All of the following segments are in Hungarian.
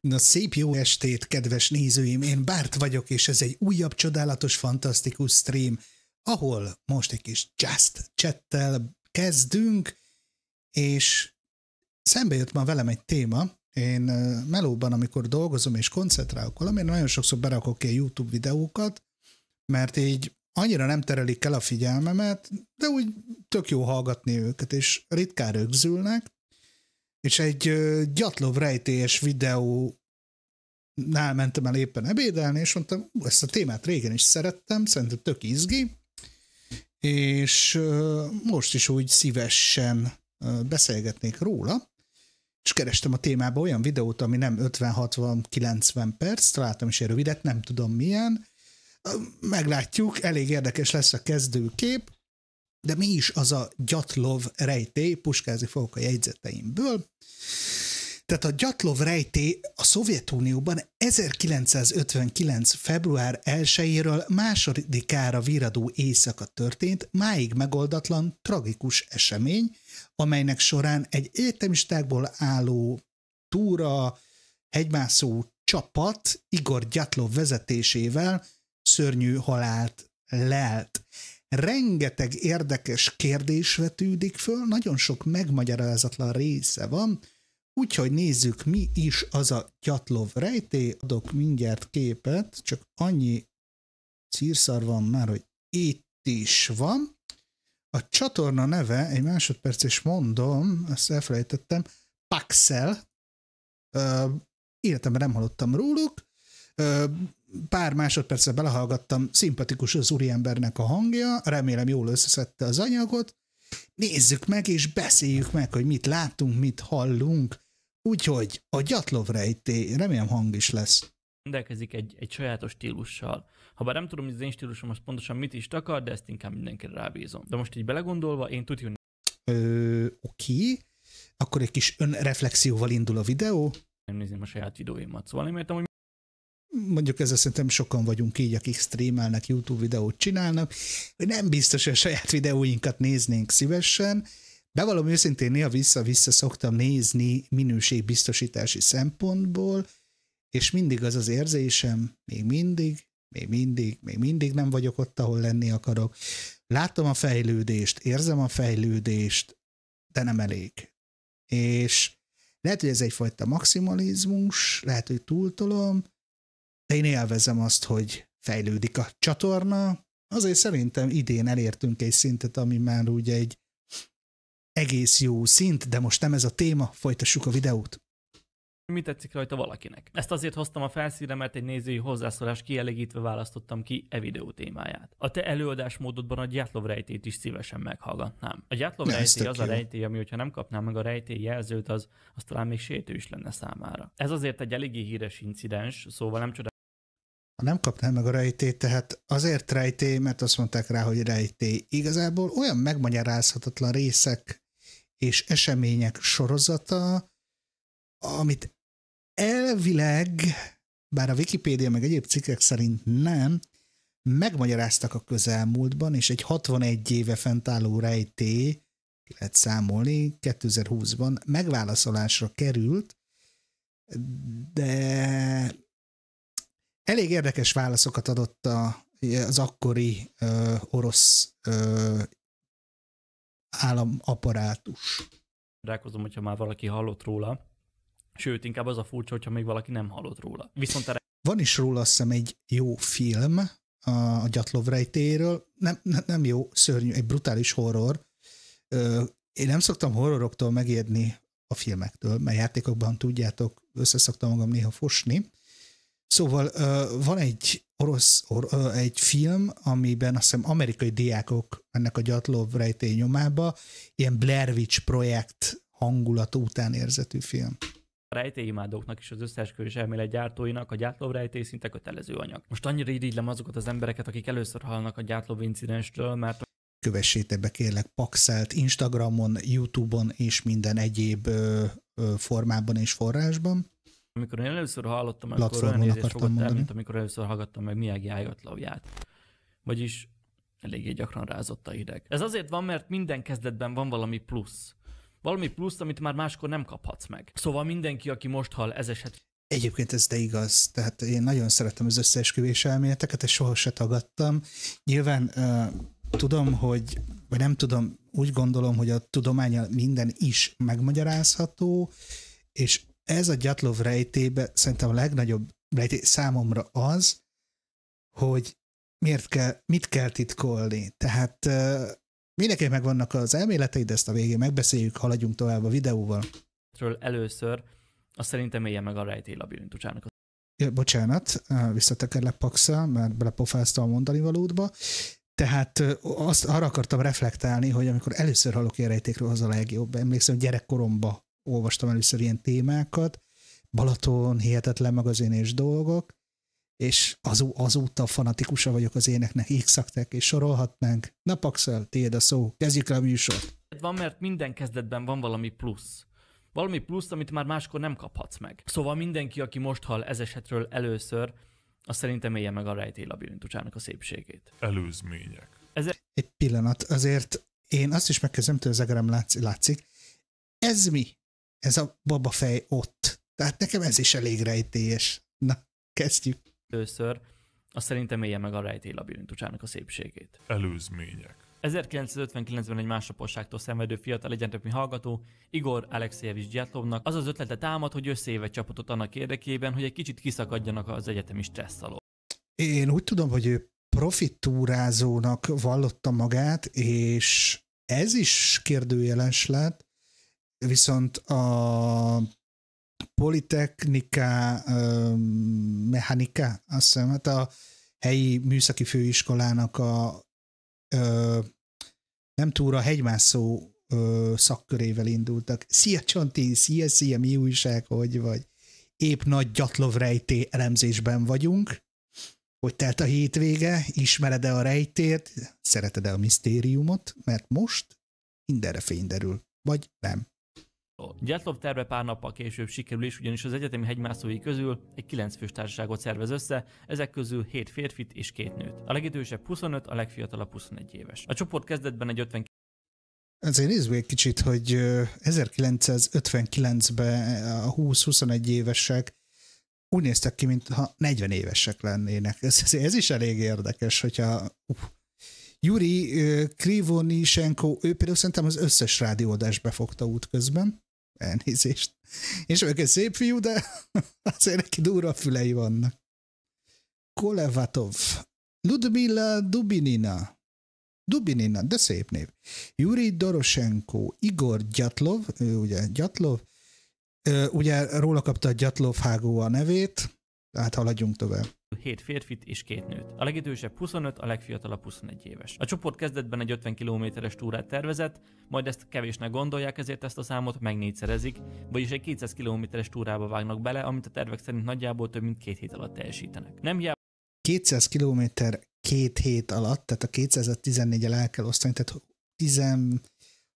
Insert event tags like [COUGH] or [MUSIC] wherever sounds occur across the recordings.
Na szép jó estét, kedves nézőim! Én Bárt vagyok, és ez egy újabb csodálatos, fantasztikus stream, ahol most egy kis Just Chattel kezdünk, és szembe jött ma velem egy téma. Én melóban, amikor dolgozom és koncentrálok valamire, nagyon sokszor berakok ki a YouTube videókat, mert így annyira nem terelik el a figyelmemet, de úgy tök jó hallgatni őket, és ritkán rögzülnek, és egy gyatlov rejtélyes videó nál mentem el éppen ebédelni, és mondtam, ú, ezt a témát régen is szerettem, szerintem tök izgi, és most is úgy szívesen beszélgetnék róla, és kerestem a témába olyan videót, ami nem 50-60-90 perc, találtam is egy rövidet, nem tudom milyen, meglátjuk, elég érdekes lesz a kezdőkép, de mi is az a gyatlov rejtély, puskázi fogok a jegyzeteimből. Tehát a Gyatlov rejté a Szovjetunióban 1959. február 1-éről másodikára viradó éjszaka történt, máig megoldatlan, tragikus esemény, amelynek során egy egyetemistákból álló túra, hegymászó csapat Igor Gyatlov vezetésével szörnyű halált lelt. Rengeteg érdekes kérdés vetődik föl, nagyon sok megmagyarázatlan része van, Úgyhogy nézzük, mi is az a Gyatlov rejté. Adok mindjárt képet, csak annyi círszar van már, hogy itt is van. A csatorna neve, egy másodperc is mondom, ezt elfelejtettem, Paxel. életemben nem hallottam róluk. pár másodpercre belehallgattam, szimpatikus az úriembernek a hangja, remélem jól összeszedte az anyagot nézzük meg, és beszéljük meg, hogy mit látunk, mit hallunk. Úgyhogy a gyatlov rejté, remélem hang is lesz. Rendelkezik egy, egy sajátos stílussal. Habár nem tudom, hogy az én stílusom az pontosan mit is takar, de ezt inkább mindenkire rábízom. De most így belegondolva, én tudjuk... Ö, oké. Akkor egy kis önreflexióval indul a videó. Nem nézem a saját videóimat, szóval nem értem, hogy mondjuk ezzel szerintem sokan vagyunk így, akik streamelnek, YouTube videót csinálnak, hogy nem biztos, hogy a saját videóinkat néznénk szívesen. Bevallom őszintén, néha vissza-vissza szoktam nézni minőségbiztosítási szempontból, és mindig az az érzésem, még mindig, még mindig, még mindig nem vagyok ott, ahol lenni akarok. Látom a fejlődést, érzem a fejlődést, de nem elég. És lehet, hogy ez egyfajta maximalizmus, lehet, hogy túltolom, de én élvezem azt, hogy fejlődik a csatorna. Azért szerintem idén elértünk egy szintet, ami már úgy egy egész jó szint, de most nem ez a téma, folytassuk a videót. Mi tetszik rajta valakinek? Ezt azért hoztam a felszínre, mert egy nézői hozzászólás kielégítve választottam ki e videó témáját. A te előadásmódodban a gyátlov rejtét is szívesen meghallgatnám. A gyátlov ne, rejtély az jó. a rejtély, ami hogyha nem kapná meg a rejtély jelzőt, az, az talán még sétő is lenne számára. Ez azért egy eléggé híres incidens, szóval nem csodálom ha nem kapná meg a rejtét, tehát azért rejté, mert azt mondták rá, hogy rejté. Igazából olyan megmagyarázhatatlan részek és események sorozata, amit elvileg, bár a Wikipédia meg egyéb cikkek szerint nem, megmagyaráztak a közelmúltban, és egy 61 éve fentálló rejtély, ki lehet számolni, 2020-ban megválaszolásra került, de Elég érdekes válaszokat adott a, az akkori ö, orosz ö, államaparátus. Rákozom, hogyha már valaki hallott róla. Sőt, inkább az a furcsa, hogyha még valaki nem hallott róla. Viszont erre... Van is róla, azt hiszem, egy jó film a, a Gyatlov rejtéről. Nem, nem, nem jó, szörnyű, egy brutális horror. Ö, én nem szoktam horroroktól megijedni a filmektől, mert játékokban tudjátok, összeszoktam magam néha fosni, Szóval van egy orosz, or, egy film, amiben azt hiszem amerikai diákok ennek a gyatlov rejtély nyomába, ilyen Blair Witch projekt hangulat után érzetű film. A rejtélyimádóknak és az összeesküvés elmélet gyártóinak a gyátlov rejtély szinte kötelező anyag. Most annyira irigylem azokat az embereket, akik először hallnak a gyátlov incidensről, mert kövessétek be kérlek Paxelt Instagramon, Youtube-on és minden egyéb ö, ö, formában és forrásban. Amikor én először hallottam, akkor olyan érzés fogott el, mint amikor először hallgattam meg Miyagi ájatlavját. Vagyis eléggé gyakran rázott a hideg. Ez azért van, mert minden kezdetben van valami plusz. Valami plusz, amit már máskor nem kaphatsz meg. Szóval mindenki, aki most hall ez eset... Egyébként ez de igaz. Tehát én nagyon szeretem az összeesküvés elméleteket, és soha se tagadtam. Nyilván uh, tudom, hogy, vagy nem tudom, úgy gondolom, hogy a tudománya minden is megmagyarázható, és ez a Gyatlov rejtébe szerintem a legnagyobb rejté számomra az, hogy miért kell, mit kell titkolni. Tehát mindenkinek megvannak az elméletei, de ezt a végén megbeszéljük, haladjunk tovább a videóval. Először azt szerintem élje meg a rejtély labirintusának Ja, bocsánat, visszatekerlek Paxa, mert belepofáztam a mondani valódba. Tehát azt arra akartam reflektálni, hogy amikor először hallok ilyen rejtékről, az a legjobb. Emlékszem, gyerekkoromba olvastam először ilyen témákat, Balaton, hihetetlen magazin és dolgok, és azó azóta fanatikusa vagyok az éneknek, ékszaktek, és sorolhatnánk. Na Paxel, tiéd a szó, kezdjük el a műsort. Van, mert minden kezdetben van valami plusz. Valami plusz, amit már máskor nem kaphatsz meg. Szóval mindenki, aki most hall ez esetről először, az szerintem élje meg a rejtély labirintusának a szépségét. Előzmények. Ez... Egy pillanat, azért én azt is megkezdem, hogy az egerem látszik. Ez mi? ez a fej ott. Tehát nekem ez is elég rejtélyes. Na, kezdjük. Először azt szerintem élje meg a rejtély labirintusának a szépségét. Előzmények. 1959-ben egy másnaposságtól szenvedő fiatal egyetemű hallgató, Igor Alexejevics Gyatlovnak az az ötlete támad, hogy összeéve csapatot annak érdekében, hogy egy kicsit kiszakadjanak az egyetemi stressz alól. Én úgy tudom, hogy ő profitúrázónak vallotta magát, és ez is kérdőjeles lett, viszont a politechnika, mechanika, azt hiszem, hát a helyi műszaki főiskolának a nem túra hegymászó szakkörével indultak. Szia Csonti, szia, szia, mi újság, hogy vagy? Épp nagy gyatlov rejté elemzésben vagyunk. Hogy telt a hétvége? Ismered-e a rejtét? Szereted-e a misztériumot? Mert most mindenre fény derül. Vagy nem. A Gyatlov terve pár nappal később sikerül is, ugyanis az egyetemi hegymászói közül egy 9 fős társaságot szervez össze, ezek közül 7 férfit és 2 nőt. A legidősebb 25, a legfiatalabb 21 éves. A csoport kezdetben egy 50 Azért nézzük egy kicsit, hogy 1959-ben eh, a 20-21 évesek úgy néztek ki, mintha 40 évesek lennének. Ez, ez is elég érdekes, hogyha uh, Yuri Krivonisenko, ő például szerintem az összes rádióadást befogta útközben. Elnézést. És vagyok egy szép fiú, de [LAUGHS] azért neki durva fülei vannak. Kolevatov. Ludmilla Dubinina. Dubinina, de szép név. Yuri Doroshenko, Igor Gyatlov, ő ugye Gyatlov, ugye róla kapta a Gyatlov hágó a nevét, hát haladjunk tovább. 7 férfit és két nőt. A legidősebb 25, a legfiatalabb 21 éves. A csoport kezdetben egy 50 kilométeres túrát tervezett, majd ezt kevésnek gondolják, ezért ezt a számot négyszerezik, vagyis egy 200 kilométeres túrába vágnak bele, amit a tervek szerint nagyjából több mint két hét alatt teljesítenek. Nem jár... 200 km két hét alatt, tehát a 214-el el kell osztani, tehát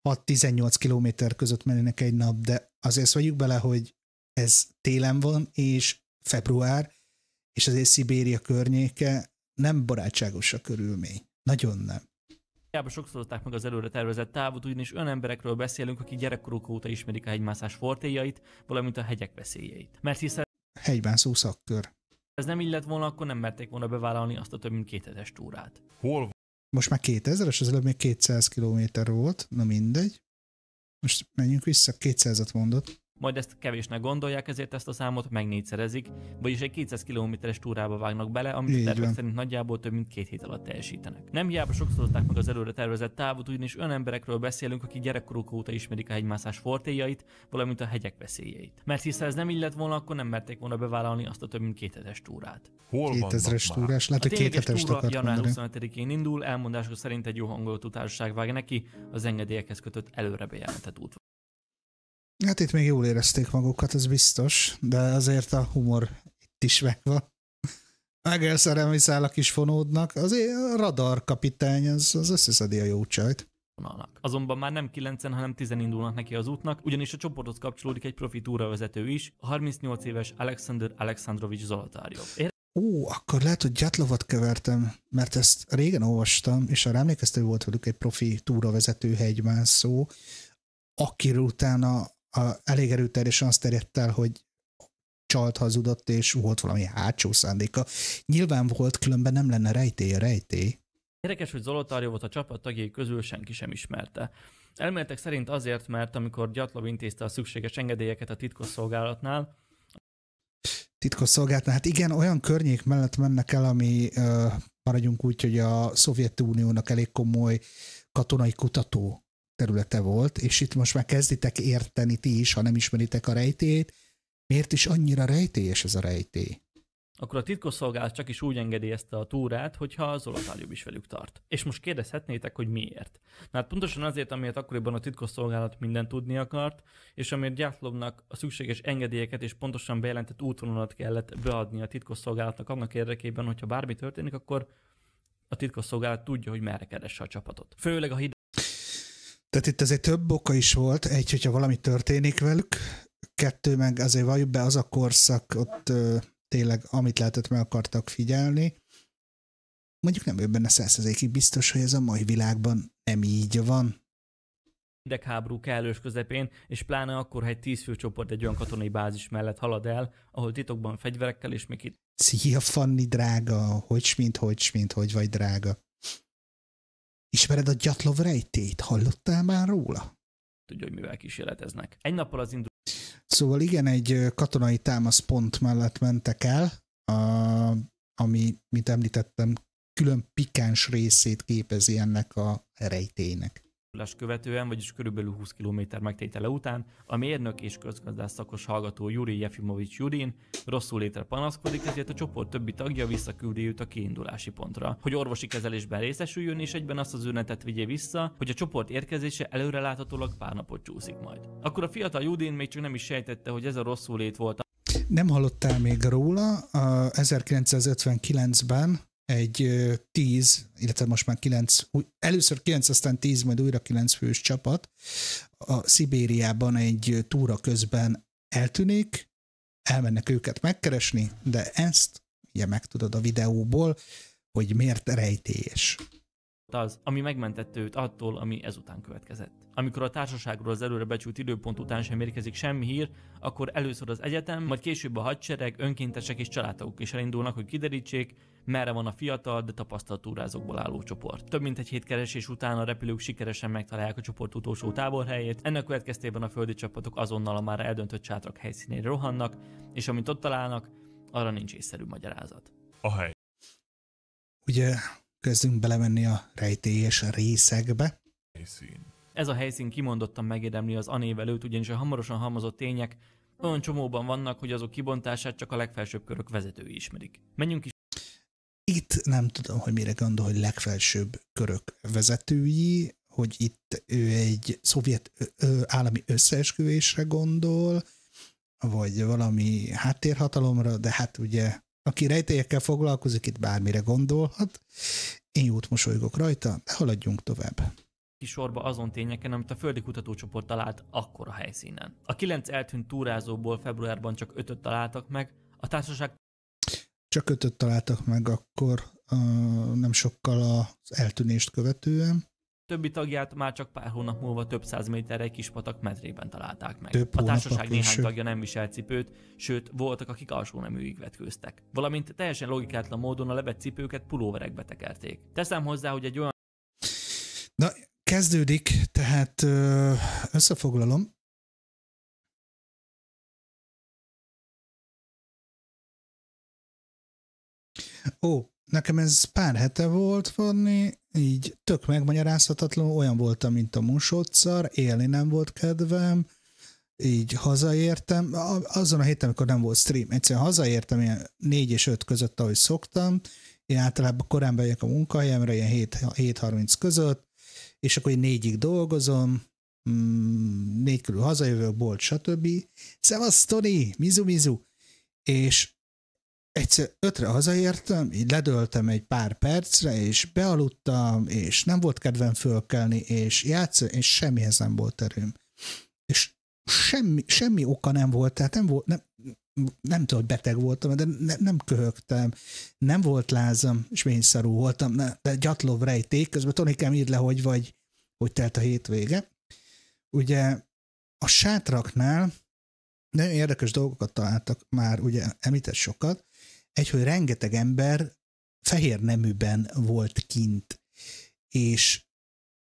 16-18 km között mennének egy nap, de azért vagyjuk bele, hogy ez télen van, és február, és az Szibéria környéke nem barátságos a körülmény. Nagyon nem. Hiába sokszorozták meg az előre tervezett távot, ugyanis olyan emberekről beszélünk, akik gyerekkoruk óta ismerik a hegymászás fortéjait, valamint a hegyek veszélyeit. Mert hiszen... szó szakkör. Ez nem illet volna, akkor nem merték volna bevállalni azt a több mint 2000-es túrát. Hol Most már 2000-es, az előbb még 200 km volt, na mindegy. Most menjünk vissza, 200-at mondott majd ezt kevésnek gondolják, ezért ezt a számot megnégyszerezik, vagyis egy 200 km-es túrába vágnak bele, amit Így tervek van. szerint nagyjából több mint két hét alatt teljesítenek. Nem hiába sokszorozták meg az előre tervezett távot, ugyanis olyan emberekről beszélünk, akik gyerekkoruk óta ismerik a hegymászás fortéjait, valamint a hegyek veszélyeit. Mert hiszen ez nem illet volna, akkor nem merték volna bevállalni azt a több mint két hetes túrát. Hol 2000-es túrás, lehet, hogy két hetes túra január 25-én indul, elmondások szerint egy jó hangolt társaság vág neki az engedélyekhez kötött előre bejelentett út. Hát itt még jól érezték magukat, ez biztos, de azért a humor itt is megvan. Meg száll a is fonódnak, azért a radar kapitány az, az összeszedi a jó csajt vonalnak. Azonban már nem 9 hanem 10 indulnak neki az útnak, ugyanis a csoporthoz kapcsolódik egy profi túravezető is, a 38 éves Alexander Alexandrovics Zolotárjov. Ér- Ó, akkor lehet, hogy Gyatlovat kevertem, mert ezt régen olvastam, és arra emlékeztető volt velük egy profi túravezető hegymászó, akiről utána a, elég erőteljesen azt terjedt el, hogy csalt, hazudott, és volt valami hátsó szándéka. Nyilván volt, különben nem lenne rejtély a rejtély. Érdekes, hogy volt a csapat tagjai közül senki sem ismerte. Elméletek szerint azért, mert amikor Gyatlov intézte a szükséges engedélyeket a titkosszolgálatnál, titkosszolgálatnál, hát igen, olyan környék mellett mennek el, ami maradjunk úgy, hogy a Szovjetuniónak elég komoly katonai kutató területe volt, és itt most már kezditek érteni ti is, ha nem ismeritek a rejtét, miért is annyira rejtélyes ez a rejtély? Akkor a titkosszolgálat csak is úgy engedélyezte a túrát, hogyha az olatálium is velük tart. És most kérdezhetnétek, hogy miért. Na hát pontosan azért, amiért akkoriban a titkosszolgálat mindent tudni akart, és amiért Gyátlovnak a szükséges engedélyeket és pontosan bejelentett útvonalat kellett beadni a titkosszolgálatnak annak érdekében, hogyha bármi történik, akkor a titkosszolgálat tudja, hogy merre keresse a csapatot. Főleg a tehát itt azért több oka is volt, egy, hogyha valami történik velük, kettő, meg azért valljuk be, az a korszak, ott ö, tényleg amit lehetett meg akartak figyelni. Mondjuk nem ő benne százszerzékig biztos, hogy ez a mai világban nem így van. Hidegháború kellős közepén, és pláne akkor, ha egy tízfő egy olyan katonai bázis mellett halad el, ahol titokban fegyverekkel és még itt... Szia, Fanni, drága! Hogy mint, hogy mint, hogy vagy drága? Ismered a Gyatlov rejtét? Hallottál már róla? Tudja, hogy mivel kísérleteznek. Egy nappal az indul... Szóval igen, egy katonai támaszpont mellett mentek el, a, ami, mint említettem, külön pikáns részét képezi ennek a rejtének lesz követően, vagyis körülbelül 20 km megtétele után, a mérnök és közgazdász szakos hallgató Juri Jefimovics Judin rosszul létre panaszkodik, ezért a csoport többi tagja visszaküldi őt a kiindulási pontra, hogy orvosi kezelésben részesüljön, és egyben azt az ünnepet vigye vissza, hogy a csoport érkezése előreláthatólag pár napot csúszik majd. Akkor a fiatal Judin még csak nem is sejtette, hogy ez a rosszul lét volt. Nem hallottál még róla, 1959-ben egy 10, illetve most már 9, először 9, aztán 10, majd újra 9 fős csapat a Szibériában egy túra közben eltűnik, elmennek őket megkeresni, de ezt ugye megtudod a videóból, hogy miért rejtélyes. Az, ami megmentett őt attól, ami ezután következett. Amikor a társaságról az előre becsült időpont után sem érkezik semmi hír, akkor először az egyetem, majd később a hadsereg, önkéntesek és családok is elindulnak, hogy kiderítsék, merre van a fiatal, de tapasztalt túrázókból álló csoport. Több mint egy hét keresés után a repülők sikeresen megtalálják a csoport utolsó táborhelyét, ennek következtében a földi csapatok azonnal a már eldöntött csátrak helyszínére rohannak, és amit ott találnak, arra nincs észszerű magyarázat. A hely. Ugye kezdünk belemenni a rejtélyes részekbe. Helyszín. Ez a helyszín kimondottan megérdemli az előtt, ugyanis a hamarosan halmozott tények olyan csomóban vannak, hogy azok kibontását csak a legfelsőbb körök vezetői ismerik. Menjünk is itt nem tudom, hogy mire gondol, hogy legfelsőbb körök vezetői, hogy itt ő egy szovjet állami összeesküvésre gondol, vagy valami háttérhatalomra, de hát ugye, aki rejtélyekkel foglalkozik, itt bármire gondolhat. Én jót mosolygok rajta, de haladjunk tovább kisorba azon tényeken, amit a Földi Kutatócsoport talált akkor a helyszínen. A kilenc eltűnt túrázóból februárban csak ötöt találtak meg, a társaság csak ötöt találtak meg akkor nem sokkal az eltűnést követően. Többi tagját már csak pár hónap múlva több száz méterre egy kis patak medrében találták meg. Több a társaság néhány tagja nem visel cipőt, sőt, voltak, akik alsó neműig vetkőztek. Valamint teljesen logikátlan módon a levett cipőket pulóverekbe tekerték. Teszem hozzá, hogy egy olyan... Na, kezdődik, tehát összefoglalom. Ó, nekem ez pár hete volt vanni, így tök megmagyarázhatatlan, olyan voltam, mint a musodszar, élni nem volt kedvem, így hazaértem, azon a héten, amikor nem volt stream, egyszerűen hazaértem ilyen 4 és 5 között, ahogy szoktam, én általában korán bejövök a munkahelyemre, ilyen 7-30 között, és akkor én négyig dolgozom, mm, négy körül hazajövök, bolt, stb. Szevasz, Tony! mizu, mizu. És egyszer ötre hazaértem, így ledöltem egy pár percre, és bealudtam, és nem volt kedvem fölkelni, és játszó és semmihez nem volt erőm. És semmi, semmi oka nem volt, tehát nem volt, nem, nem tudom, hogy beteg voltam, de ne, nem köhögtem, nem volt lázam, és vényszarú voltam, ne, de gyatlov rejték, közben Tonikám írd le, hogy vagy, hogy telt a hétvége. Ugye a sátraknál nagyon érdekes dolgokat találtak már, ugye említett sokat, egy, hogy rengeteg ember fehér neműben volt kint, és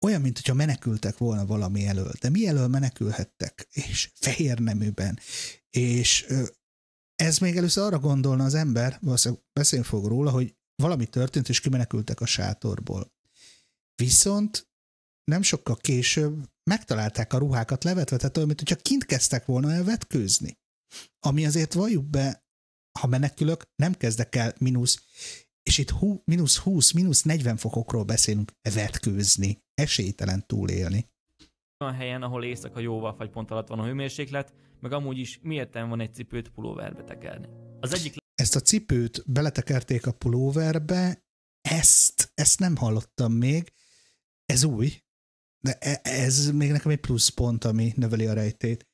olyan, mint hogyha menekültek volna valami elől. De mi elől menekülhettek? És fehér neműben. És ez még először arra gondolna az ember, valószínűleg beszélni fog róla, hogy valami történt, és kimenekültek a sátorból. Viszont nem sokkal később megtalálták a ruhákat levetve, tehát olyan, mint hogyha kint kezdtek volna elvetkőzni. Ami azért valljuk be, ha menekülök, nem kezdek el mínusz, és itt hú, mínusz 20, mínusz 40 fokokról beszélünk, vetkőzni, esélytelen túlélni. Van helyen, ahol éjszaka jóval vagy pont alatt van a hőmérséklet, meg amúgy is miért van egy cipőt pulóverbe tekerni. Az egyik... Ezt a cipőt beletekerték a pulóverbe, ezt, ezt nem hallottam még, ez új, de e, ez még nekem egy plusz pont, ami növeli a rejtét.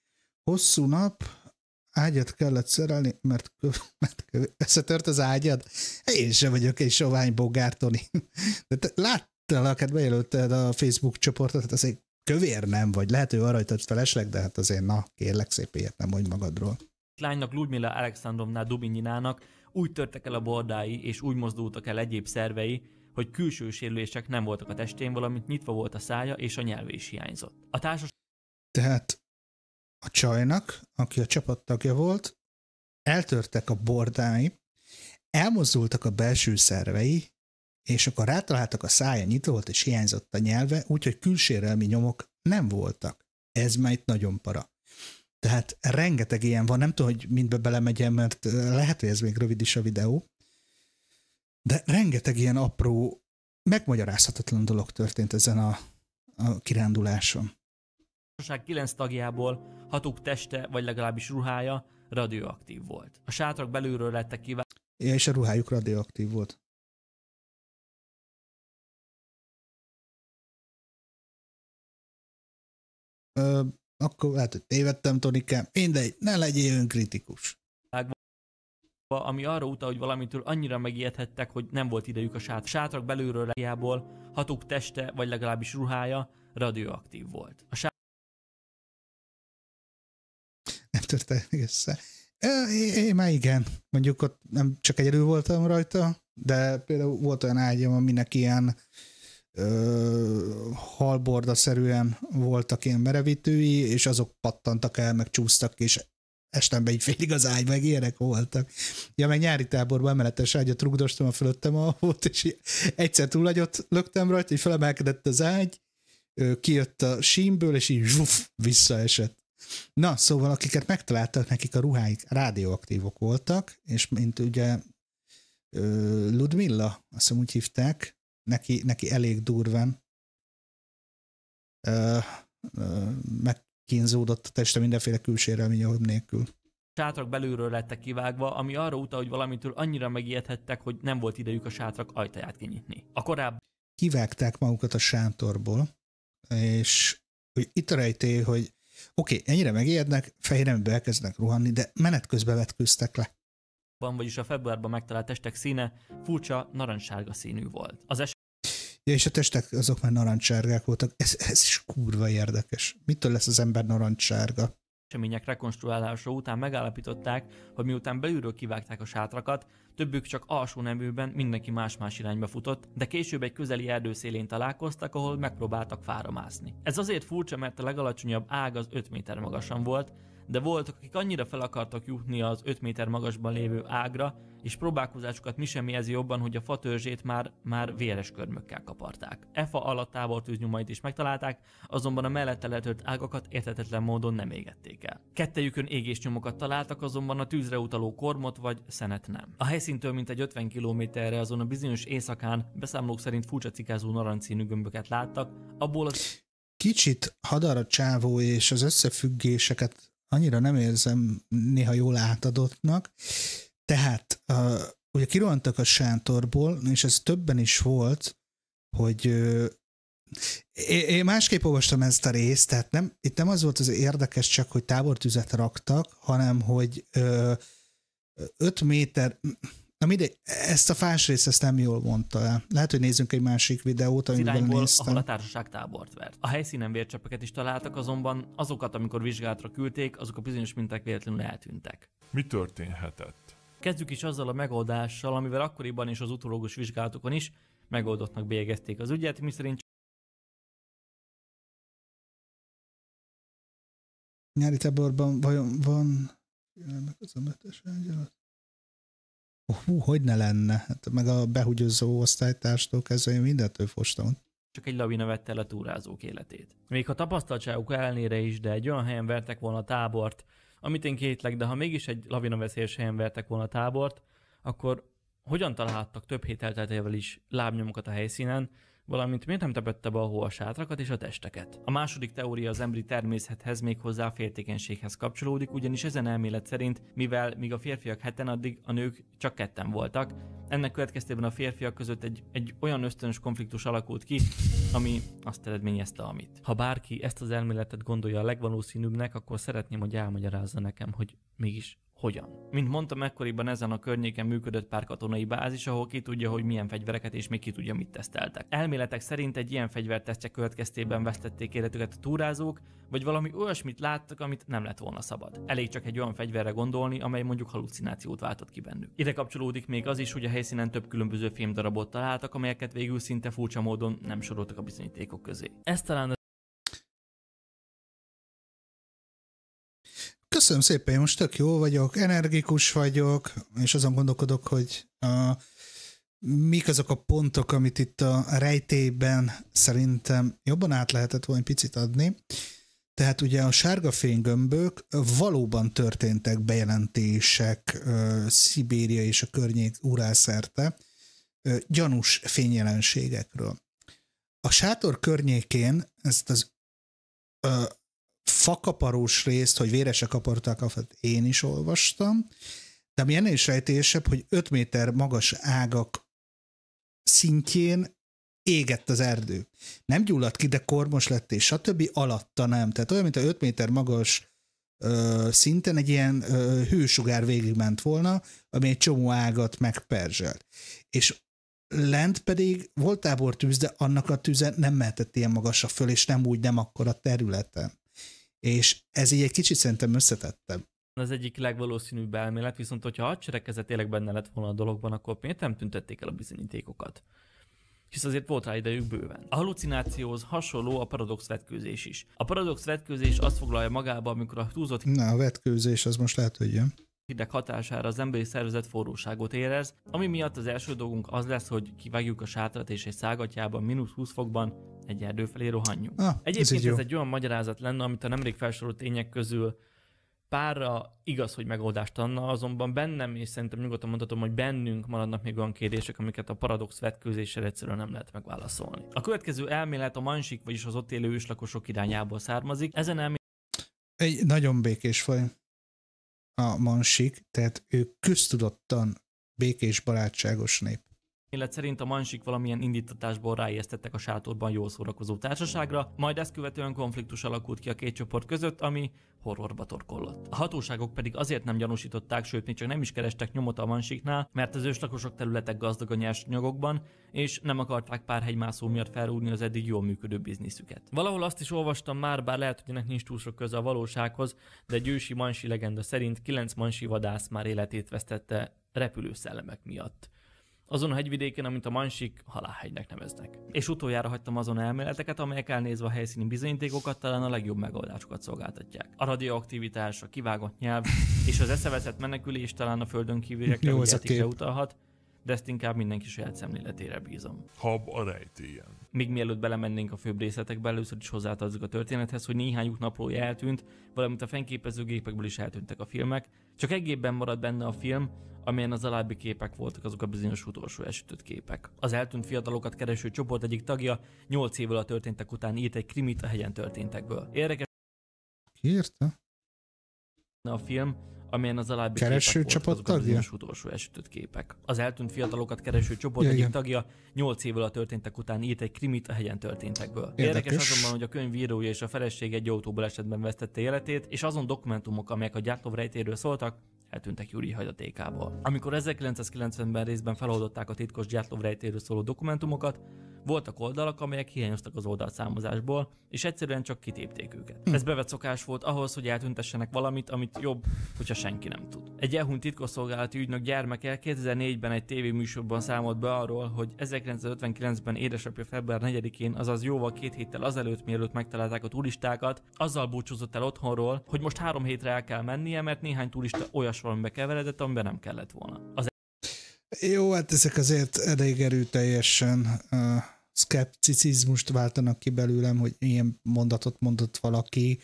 Hosszú nap, ágyat kellett szerelni, mert, kö, [LAUGHS] mert kö, összetört az ágyad? Én sem vagyok egy sovány bogár, De te láttál, hát bejelölted a Facebook csoportot, hát azért kövér nem vagy. Lehet, hogy arra jutott felesleg, de hát azért na, kérlek szép ilyet nem mondj magadról. Lánynak, Ludmila Alexandrovnál Dubinyinának úgy törtek el a bordái, és úgy mozdultak el egyéb szervei, hogy külső sérülések nem voltak a testén, valamint nyitva volt a szája, és a nyelve is hiányzott. A társas... Tehát a csajnak, aki a csapattagja volt, eltörtek a bordái, elmozdultak a belső szervei, és akkor rátaláltak a szája nyitva volt, és hiányzott a nyelve, úgyhogy külsérelmi nyomok nem voltak. Ez már itt nagyon para. Tehát rengeteg ilyen van, nem tudom, hogy mindbe belemegyem, mert lehet, hogy ez még rövid is a videó, de rengeteg ilyen apró, megmagyarázhatatlan dolog történt ezen a, a kiránduláson. 9 tagjából hatuk teste, vagy legalábbis ruhája radioaktív volt. A sátrak belülről lettek kivált. Ja, és a ruhájuk radioaktív volt. Ö, akkor lehet, hogy tévedtem, Tonikám. Mindegy, ne legyél önkritikus. Ami arra utal, hogy valamitől annyira megijedhettek, hogy nem volt idejük a sátrak. sátrak belülről lejából hatuk teste, vagy legalábbis ruhája radioaktív volt. A sátrak tört össze. Én már igen, mondjuk ott nem csak egyedül voltam rajta, de például volt olyan ágyam, aminek ilyen halbordaszerűen voltak ilyen merevítői, és azok pattantak el, meg csúsztak, és estembe így félig az ágy, meg ilyenek voltak. Ja, meg nyári táborban emeletes ágyat rugdostam a fölöttem a volt, és egyszer túl nagyot löktem rajta, így felemelkedett az ágy, kijött a símből, és így zsuf, visszaesett. Na, szóval akiket megtaláltak, nekik a ruháik rádióaktívok voltak, és mint ugye Ludmilla, azt hiszem úgy hívták, neki, neki elég durván megkínzódott a teste mindenféle külső élmény nélkül. Sátrak belülről lettek kivágva, ami arra utal, hogy valamitől annyira megijedhettek, hogy nem volt idejük a sátrak ajtaját kinyitni. A korábbi kivágták magukat a sátorból, és hogy itt a rejtély, hogy Oké, okay, ennyire megijednek, fehér ember elkezdenek rohanni, de menet közben vetkőztek le. Van, vagyis a februárban megtalált testek színe furcsa narancssárga színű volt. Az es- ja, és a testek azok már narancssárgák voltak. Ez, ez is kurva érdekes. Mitől lesz az ember narancssárga? események rekonstruálása után megállapították, hogy miután belülről kivágták a sátrakat, többük csak alsó neműben mindenki más-más irányba futott, de később egy közeli erdő szélén találkoztak, ahol megpróbáltak fára mászni. Ez azért furcsa, mert a legalacsonyabb ág az 5 méter magasan volt, de voltak, akik annyira fel akartak jutni az 5 méter magasban lévő ágra, és próbálkozásukat mi sem jelzi jobban, hogy a fa törzsét már, már véres körmökkel kaparták. E fa alatt távoltűznyomait is megtalálták, azonban a mellette letölt ágakat érthetetlen módon nem égették el. Kettejükön égésnyomokat találtak, azonban a tűzre utaló kormot vagy szenet nem. A helyszíntől mintegy 50 kilométerre azon a bizonyos éjszakán beszámolók szerint furcsa cikázó narancsszínű gömböket láttak, abból az... Kicsit hadar a csávó és az összefüggéseket annyira nem érzem néha jól átadottnak. Tehát uh, ugye kirohantak a sántorból, és ez többen is volt, hogy uh, én másképp olvastam ezt a részt, tehát nem, itt nem az volt az érdekes csak, hogy tábortüzet raktak, hanem hogy 5 öt méter, Na mindegy, ezt a fás részt ezt nem jól mondta el. Lehet, hogy nézzünk egy másik videót, amiben irányból, néztem. ahol a társaság tábort vert. A helyszínen vércsepeket is találtak, azonban azokat, amikor vizsgálatra küldték, azok a bizonyos minták véletlenül eltűntek. Mi történhetett? Kezdjük is azzal a megoldással, amivel akkoriban és az utólagos vizsgálatokon is megoldottnak bélyegezték az ügyet, miszerint Nyári táborban vajon van jelenleg az metes ágyalat? hú, hogy ne lenne? Hát meg a behugyozó osztálytárstól kezdve én mindentől fostam. Csak egy lavina vette el a túrázók életét. Még ha tapasztaltságuk ellenére is, de egy olyan helyen vertek volna a tábort, amit én kétleg, de ha mégis egy veszélyes helyen vertek volna a tábort, akkor hogyan találhattak több hét elteltével is lábnyomokat a helyszínen, valamint miért nem tepette be a hó a sátrakat és a testeket. A második teória az emberi természethez még hozzá a féltékenységhez kapcsolódik, ugyanis ezen elmélet szerint, mivel míg a férfiak heten, addig a nők csak ketten voltak, ennek következtében a férfiak között egy, egy olyan ösztönös konfliktus alakult ki, ami azt eredményezte, amit. Ha bárki ezt az elméletet gondolja a legvalószínűbbnek, akkor szeretném, hogy elmagyarázza nekem, hogy mégis hogyan. Mint mondtam, ekkoriban ezen a környéken működött pár katonai bázis, ahol ki tudja, hogy milyen fegyvereket és még ki tudja, mit teszteltek. Elméletek szerint egy ilyen fegyvertesztje következtében vesztették életüket a túrázók, vagy valami olyasmit láttak, amit nem lett volna szabad. Elég csak egy olyan fegyverre gondolni, amely mondjuk halucinációt váltott ki bennük. Ide kapcsolódik még az is, hogy a helyszínen több különböző filmdarabot találtak, amelyeket végül szinte furcsa módon nem soroltak a bizonyítékok közé. Ez talán Köszönöm szépen, én most tök jó vagyok, energikus vagyok, és azon gondolkodok, hogy a, mik azok a pontok, amit itt a rejtében szerintem jobban át lehetett volna picit adni. Tehát ugye a sárga fénygömbök valóban történtek bejelentések Szibéria és a környék urászerte gyanús fényjelenségekről. A sátor környékén ezt az fakaparós részt, hogy se kaparták a én is olvastam, de ami ennél is rejtélyesebb, hogy 5 méter magas ágak szintjén égett az erdő. Nem gyulladt ki, de kormos lett, és stb. alatta nem. Tehát olyan, mint a 5 méter magas ö, szinten egy ilyen ö, hősugár végigment volna, ami egy csomó ágat megperzselt. És lent pedig volt tábortűz, de annak a tüze nem mehetett ilyen magasra föl, és nem úgy, nem akkor a területen és ez így egy kicsit szerintem összetettebb. Az egyik legvalószínűbb elmélet, viszont hogyha a hadsereg tényleg benne lett volna a dologban, akkor miért nem tüntették el a bizonyítékokat? hisz azért volt rá idejük bőven. A halucinációhoz hasonló a paradox vetkőzés is. A paradox vetkőzés azt foglalja magába, amikor a túlzott... Na, a vetkőzés az most lehet, hogy jön hideg hatására az emberi szervezet forróságot érez, ami miatt az első dolgunk az lesz, hogy kivágjuk a sátrat és egy szágatjában, mínusz 20 fokban egy erdő felé rohanjunk. Ah, Egyébként ez, ez egy olyan magyarázat lenne, amit a nemrég felsorolt tények közül párra igaz, hogy megoldást adna, azonban bennem, és szerintem nyugodtan mondhatom, hogy bennünk maradnak még olyan kérdések, amiket a paradox vetkőzéssel egyszerűen nem lehet megválaszolni. A következő elmélet a mansik, vagyis az ott élő őslakosok irányából származik. Ezen elmélet... Egy nagyon békés folyam a mansik, tehát ők köztudottan békés, barátságos nép élet szerint a mansik valamilyen indítatásból ráéztettek a sátorban jól szórakozó társaságra, majd ezt követően konfliktus alakult ki a két csoport között, ami horrorba torkollott. A hatóságok pedig azért nem gyanúsították, sőt még csak nem is kerestek nyomot a mansiknál, mert az őslakosok területek gazdag a nyersanyagokban, és nem akarták pár hegymászó miatt felrúgni az eddig jól működő bizniszüket. Valahol azt is olvastam már, bár lehet, hogy ennek nincs túl sok köze a valósághoz, de egy ősi mansi legenda szerint kilenc mansi vadász már életét vesztette repülőszellemek miatt azon a hegyvidéken, amit a Mansik halálhegynek neveznek. És utoljára hagytam azon elméleteket, amelyek elnézve a helyszíni bizonyítékokat talán a legjobb megoldásokat szolgáltatják. A radioaktivitás, a kivágott nyelv [LAUGHS] és az eszeveszett menekülés talán a földön kívüliekre hát utalhat, de ezt inkább mindenki saját szemléletére bízom. Hab a rejtélyen. Még mielőtt belemennénk a főbb részletekbe, először is hozzátartozik a történethez, hogy néhány naplója eltűnt, valamint a fényképezőgépekből is eltűntek a filmek, csak egy gépben maradt benne a film, amilyen az alábbi képek voltak azok a bizonyos utolsó esütött képek. Az eltűnt fiatalokat kereső csoport egyik tagja 8 évvel a történtek után írt egy krimit a hegyen történtekből. Érdekes. Ki írta? A film amelyen az alábbi kereső csapat tagja? Az utolsó esütött képek. Az eltűnt fiatalokat kereső csoport ja, egyik igen. tagja 8 évvel a történtek után írt egy krimit a hegyen történtekből. Érdekes. Érdekes azonban, hogy a könyv írója és a feleség egy esetben vesztette életét, és azon dokumentumok, amelyek a gyártó rejtéről szóltak, eltűntek Júri hagyatékából. Amikor 1990-ben részben feloldották a titkos rejtéről szóló dokumentumokat, voltak oldalak, amelyek hiányoztak az oldalszámozásból, és egyszerűen csak kitépték őket. Hm. Ez bevett szokás volt ahhoz, hogy eltüntessenek valamit, amit jobb, hogyha senki nem tud. Egy elhunyt titkosszolgálati ügynök gyermeke 2004-ben egy tévéműsorban számolt be arról, hogy 1959-ben édesapja február 4-én, azaz jóval két héttel azelőtt, mielőtt megtalálták a turistákat, azzal búcsúzott el otthonról, hogy most három hétre el kell mennie, mert néhány turista olyas valamibe keveredett, amiben nem kellett volna. Az jó, hát ezek azért elég erőteljesen uh, szkepticizmust váltanak ki belőlem, hogy ilyen mondatot mondott valaki.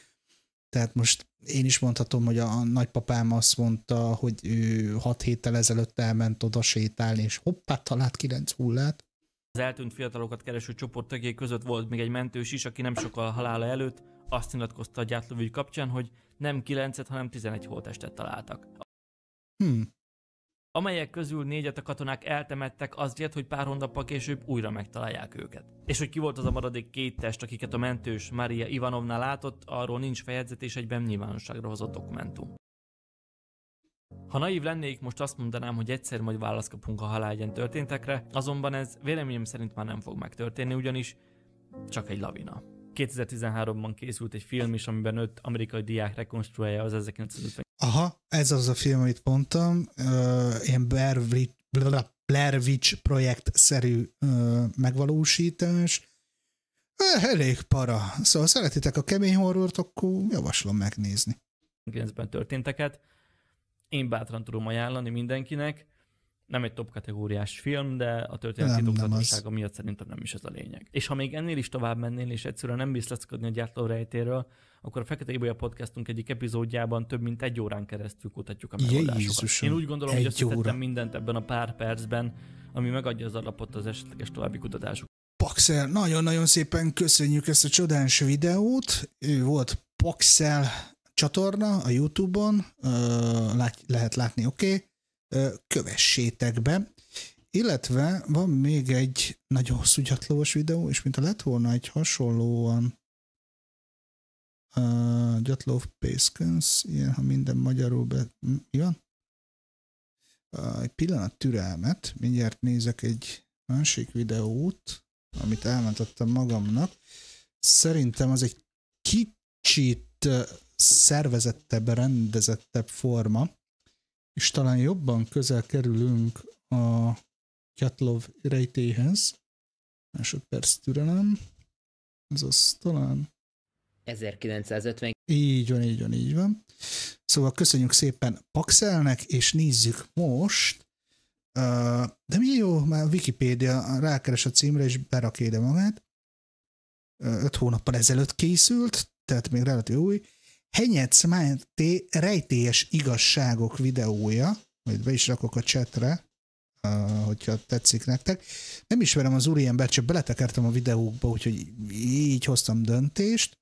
Tehát most én is mondhatom, hogy a nagypapám azt mondta, hogy ő hat héttel ezelőtt elment oda sétálni, és hoppá, talált kilenc hullát. Az eltűnt fiatalokat kereső csoport tagjai között volt még egy mentős is, aki nem sokkal halála előtt azt nyilatkozta a gyátlóügy kapcsán, hogy nem kilencet, hanem tizenegy holtestet találtak. Hmm amelyek közül négyet a katonák eltemettek azért, hogy pár hónappal később újra megtalálják őket. És hogy ki volt az a maradék két test, akiket a mentős Maria Ivanovna látott, arról nincs fejezet és egyben nyilvánosságra hozott dokumentum. Ha naív lennék, most azt mondanám, hogy egyszer majd választ kapunk a halálegyen történtekre, azonban ez véleményem szerint már nem fog megtörténni, ugyanis csak egy lavina. 2013-ban készült egy film is, amiben öt amerikai diák rekonstruálja az Aha, ez az a film, amit mondtam, uh, ilyen Blair Blair Witch projekt-szerű uh, megvalósítás. Uh, elég para. Szóval szeretitek a kemény horrort, akkor javaslom megnézni. 9 történteket. Én bátran tudom ajánlani mindenkinek. Nem egy top kategóriás film, de a történeti tudatossága miatt szerintem nem is ez a lényeg. És ha még ennél is tovább mennél, és egyszerűen nem bízleszkodni a gyártó rejtéről, akkor a Fekete Ibolya podcastunk egyik epizódjában több mint egy órán keresztül kutatjuk a megoldásokat. Én úgy gondolom, hogy összetettem mindent ebben a pár percben, ami megadja az alapot az esetleges további kutatások. Paxel, nagyon-nagyon szépen köszönjük ezt a csodás videót. Ő volt Paxel csatorna a Youtube-on, lehet látni, oké. Okay. Kövessétek be. Illetve van még egy nagyon hosszú videó, és mint a lett volna egy hasonlóan Uh, Gyatlov Pészkönsz, ilyen, ha minden magyarul be... Mi van? Uh, egy pillanat türelmet, mindjárt nézek egy másik videót, amit elmentettem magamnak. Szerintem az egy kicsit szervezettebb, rendezettebb forma, és talán jobban közel kerülünk a Gyatlov rejtéhez. Másodperc türelem. Ez az talán 1950. Így van, így van, így van. Szóval köszönjük szépen Paxelnek, és nézzük most. Uh, de mi jó, már Wikipédia rákeres a címre, és berakja ide magát. Uh, öt hónappal ezelőtt készült, tehát még relatív új. Henyec Máté rejtélyes igazságok videója, majd be is rakok a csetre, uh, hogyha tetszik nektek. Nem ismerem az úriembert, csak beletekertem a videókba, úgyhogy így hoztam döntést.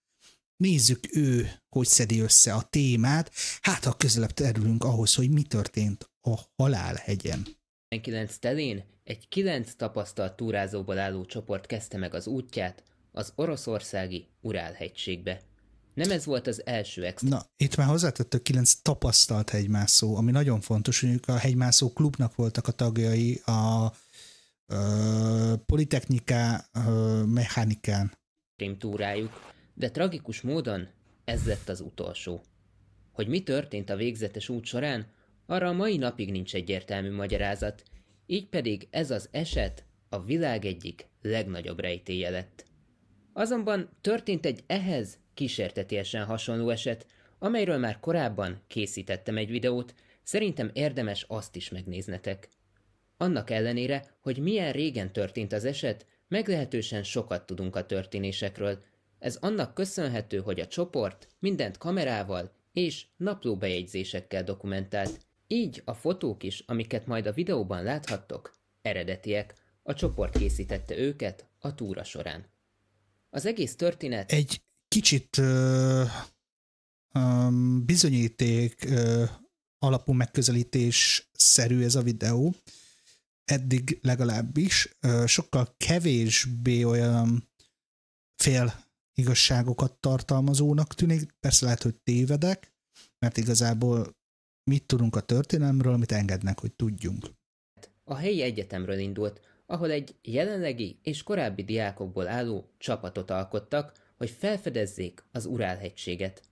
Nézzük ő, hogy szedi össze a témát, hát ha közelebb terülünk ahhoz, hogy mi történt a halálhegyen. 19 telén egy kilenc tapasztalt túrázóból álló csoport kezdte meg az útját az oroszországi Urálhegységbe. Nem ez volt az első extra. Na, itt már a kilenc tapasztalt hegymászó, ami nagyon fontos, hogy ők a hegymászó klubnak voltak a tagjai a a Politechnika ö, mechanikán. Túrájuk de tragikus módon ez lett az utolsó. Hogy mi történt a végzetes út során, arra a mai napig nincs egyértelmű magyarázat, így pedig ez az eset a világ egyik legnagyobb rejtéje lett. Azonban történt egy ehhez kísértetiesen hasonló eset, amelyről már korábban készítettem egy videót, szerintem érdemes azt is megnéznetek. Annak ellenére, hogy milyen régen történt az eset, meglehetősen sokat tudunk a történésekről, ez annak köszönhető, hogy a csoport mindent kamerával és naplóbejegyzésekkel dokumentált, így a fotók is, amiket majd a videóban láthattok, eredetiek, a csoport készítette őket a túra során. Az egész történet... Egy kicsit ö, ö, bizonyíték ö, alapú megközelítés szerű ez a videó, eddig legalábbis, ö, sokkal kevésbé olyan fél igazságokat tartalmazónak tűnik, persze lehet, hogy tévedek, mert igazából mit tudunk a történelmről, amit engednek, hogy tudjunk. A helyi egyetemről indult, ahol egy jelenlegi és korábbi diákokból álló csapatot alkottak, hogy felfedezzék az Urálhegységet.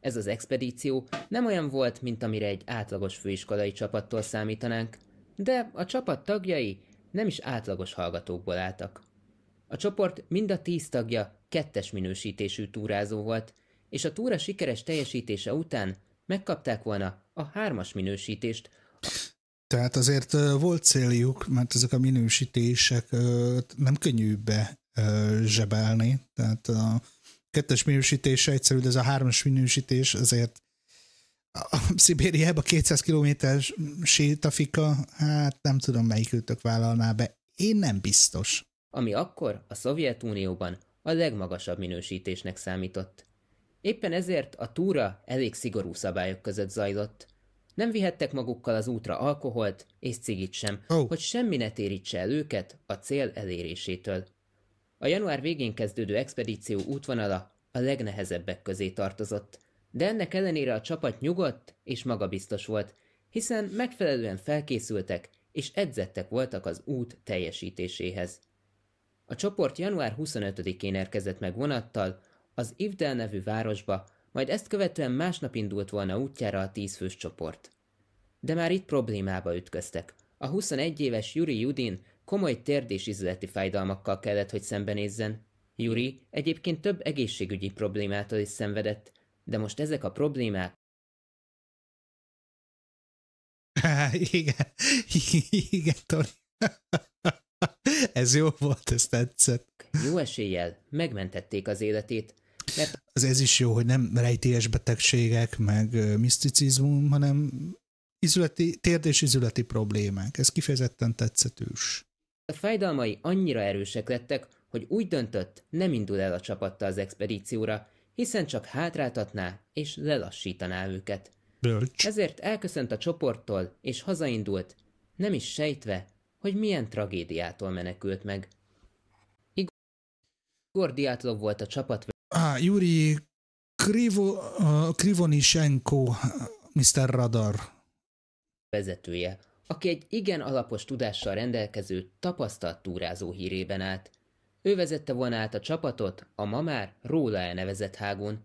Ez az expedíció nem olyan volt, mint amire egy átlagos főiskolai csapattól számítanánk, de a csapat tagjai nem is átlagos hallgatókból álltak. A csoport mind a tíz tagja kettes minősítésű túrázó volt, és a túra sikeres teljesítése után megkapták volna a hármas minősítést. Tehát azért volt céljuk, mert ezek a minősítések nem könnyű be zsebelni, tehát a kettes minősítése egyszerű, de ez a hármas minősítés azért a Szibériába 200 kilométer sétafika, hát nem tudom melyikőtök vállalná be. Én nem biztos. Ami akkor a Szovjetunióban a legmagasabb minősítésnek számított. Éppen ezért a túra elég szigorú szabályok között zajlott. Nem vihettek magukkal az útra alkoholt és cigit sem, oh. hogy semmi ne térítse el őket a cél elérésétől. A január végén kezdődő expedíció útvonala a legnehezebbek közé tartozott, de ennek ellenére a csapat nyugodt és magabiztos volt, hiszen megfelelően felkészültek és edzettek voltak az út teljesítéséhez. A csoport január 25-én érkezett meg vonattal az Ivdel nevű városba, majd ezt követően másnap indult volna útjára a tízfős csoport. De már itt problémába ütköztek. A 21 éves Yuri Judin komoly térd és izületi fájdalmakkal kellett, hogy szembenézzen. Yuri egyébként több egészségügyi problémától is szenvedett, de most ezek a problémák [LAUGHS] igen, [LAUGHS] igen, Tori. [LAUGHS] Ez jó volt, ez tetszett. Jó eséllyel megmentették az életét, mert... Az ez is jó, hogy nem rejtélyes betegségek, meg miszticizmum, hanem izületi, térd és izületi problémák. Ez kifejezetten tetszetős. A fájdalmai annyira erősek lettek, hogy úgy döntött, nem indul el a csapatta az expedícióra, hiszen csak hátráltatná és lelassítaná őket. Bölcs. Ezért elköszönt a csoporttól, és hazaindult, nem is sejtve, hogy milyen tragédiától menekült meg. Igor Diatlov volt a csapat... Ah, Yuri Krivo, uh, ah, Krivonishenko, Mr. Radar. Vezetője, aki egy igen alapos tudással rendelkező, tapasztalt túrázó hírében állt. Ő vezette volna át a csapatot a ma már róla elnevezett hágón,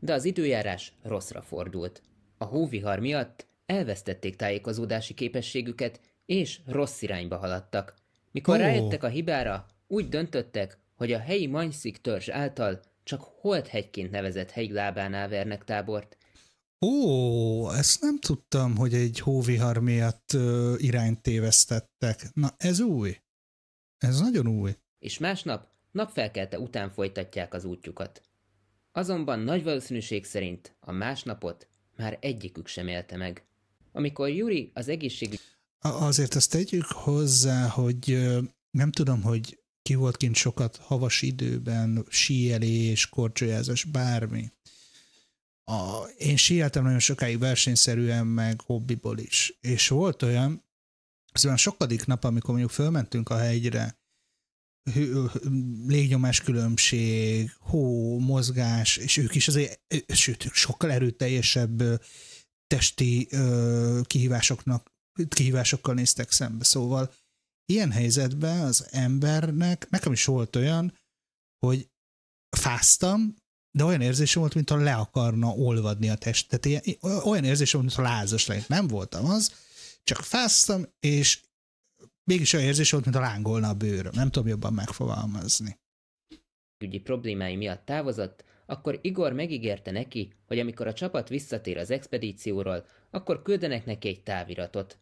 de az időjárás rosszra fordult. A hóvihar miatt elvesztették tájékozódási képességüket, és rossz irányba haladtak. Mikor oh. rájöttek a hibára, úgy döntöttek, hogy a helyi Manyszik törzs által csak Holdhegyként nevezett hegy vernek tábort. Ó, ezt nem tudtam, hogy egy hóvihar miatt uh, irányt tévesztettek. Na, ez új. Ez nagyon új. És másnap, napfelkelte után folytatják az útjukat. Azonban nagy valószínűség szerint a másnapot már egyikük sem élte meg. Amikor Juri az egészségügy... Azért azt tegyük hozzá, hogy nem tudom, hogy ki volt kint sokat havas időben, síelés, korcsolyázás, bármi. A, én síeltem nagyon sokáig versenyszerűen, meg hobbiból is. És volt olyan, az olyan sokadik nap, amikor mondjuk fölmentünk a hegyre, légnyomás különbség, hó, mozgás, és ők is azért, sőt, sokkal erőteljesebb testi ö, kihívásoknak kihívásokkal néztek szembe. Szóval ilyen helyzetben az embernek, nekem is volt olyan, hogy fáztam, de olyan érzésem volt, mintha le akarna olvadni a test. Tehát ilyen, olyan érzésem volt, mintha lázas lennék. Nem voltam az, csak fáztam, és mégis olyan érzés volt, mintha lángolna a bőröm. Nem tudom jobban megfogalmazni. Ügyi problémái miatt távozott, akkor Igor megígérte neki, hogy amikor a csapat visszatér az expedícióról, akkor küldenek neki egy táviratot,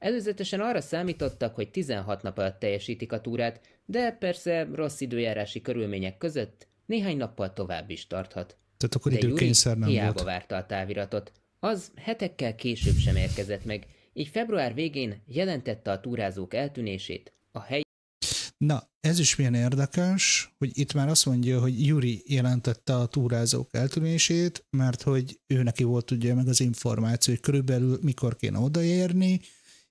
Előzetesen arra számítottak, hogy 16 nap alatt teljesítik a túrát, de persze rossz időjárási körülmények között néhány nappal tovább is tarthat. Tehát akkor de időkényszer nem hiába volt. várta a táviratot. Az hetekkel később sem érkezett meg, így február végén jelentette a túrázók eltűnését a helyi Na, ez is milyen érdekes, hogy itt már azt mondja, hogy Juri jelentette a túrázók eltűnését, mert hogy ő neki volt tudja meg az információ, hogy körülbelül mikor kéne odaérni,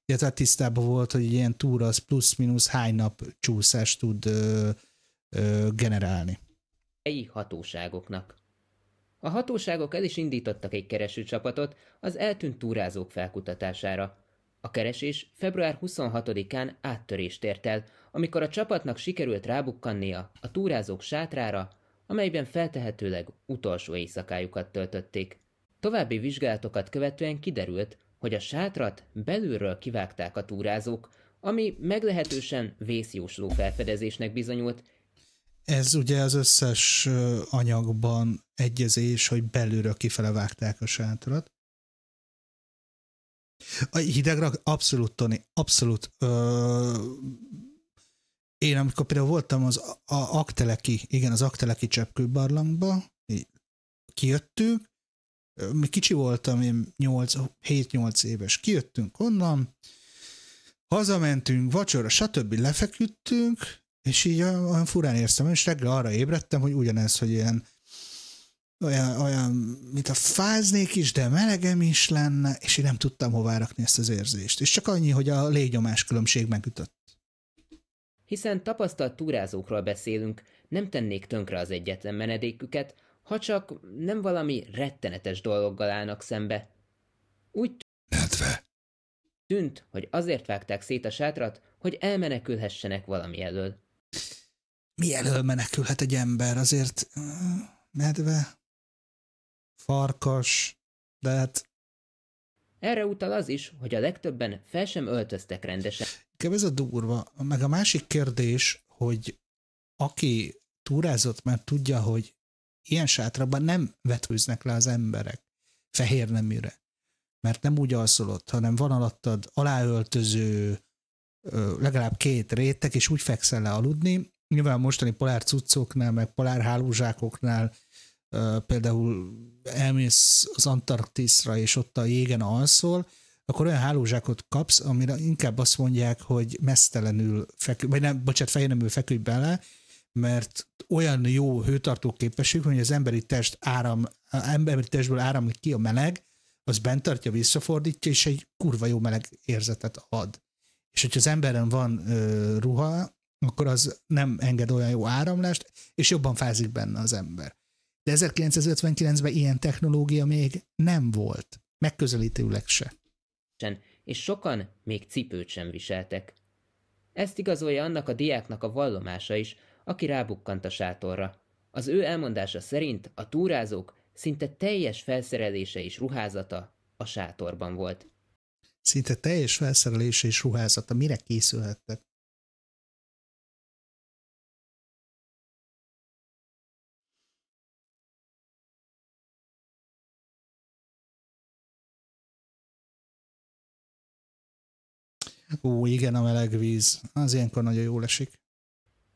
illetve hát tisztában volt, hogy ilyen túra az plusz-minusz hány nap csúszást tud ö, ö, generálni. Egy hatóságoknak. A hatóságok el is indítottak egy keresőcsapatot az eltűnt túrázók felkutatására. A keresés február 26-án áttörést ért el, amikor a csapatnak sikerült rábukkannia a túrázók sátrára, amelyben feltehetőleg utolsó éjszakájukat töltötték. További vizsgálatokat követően kiderült, hogy a sátrat belülről kivágták a túrázók, ami meglehetősen vészjósló felfedezésnek bizonyult. Ez ugye az összes anyagban egyezés, hogy belülről kifele vágták a sátrat. A hidegra abszolút, Toni, abszolút. Ö, én amikor például voltam az a, a Akteleki, igen, az Akteleki cseppkőbarlangba, kijöttünk, kicsi voltam, én 7-8 éves, kijöttünk onnan, hazamentünk, vacsora, stb. lefeküdtünk, és így olyan furán érztem, és reggel arra ébredtem, hogy ugyanez, hogy ilyen olyan, olyan, mint a fáznék is, de melegem is lenne, és én nem tudtam hová rakni ezt az érzést. És csak annyi, hogy a légnyomás különbség megütött. Hiszen tapasztalt túrázókról beszélünk, nem tennék tönkre az egyetlen menedéküket, ha csak nem valami rettenetes dologgal állnak szembe. Úgy Nedve. tűnt, hogy azért vágták szét a sátrat, hogy elmenekülhessenek valami elől. Mi elől menekülhet egy ember? Azért medve, farkas, de hát... Erre utal az is, hogy a legtöbben fel sem öltöztek rendesen. Inkább ez a durva. Meg a másik kérdés, hogy aki túrázott, mert tudja, hogy ilyen sátraban nem vetőznek le az emberek fehér neműre. Mert nem úgy alszol ott, hanem van alattad aláöltöző legalább két réteg, és úgy fekszel le aludni. Nyilván a mostani polár cuccoknál, meg polár hálózsákoknál például elmész az Antarktiszra, és ott a jégen alszol, akkor olyan hálózsákot kapsz, amire inkább azt mondják, hogy mesztelenül feküdj, vagy nem, bocsánat, fejenemül feküdj bele, mert olyan jó hőtartó képesség, hogy az emberi test áram, emberi testből áramlik ki a meleg, az bent tartja, visszafordítja, és egy kurva jó meleg érzetet ad. És hogyha az emberen van ö, ruha, akkor az nem enged olyan jó áramlást, és jobban fázik benne az ember. De 1959-ben ilyen technológia még nem volt, megközelítőleg se. És sokan még cipőt sem viseltek. Ezt igazolja annak a diáknak a vallomása is, aki rábukkant a sátorra. Az ő elmondása szerint a túrázók szinte teljes felszerelése és ruházata a sátorban volt. Szinte teljes felszerelése és ruházata mire készülhettek? Ó igen, a meleg víz. Az ilyenkor nagyon jól esik.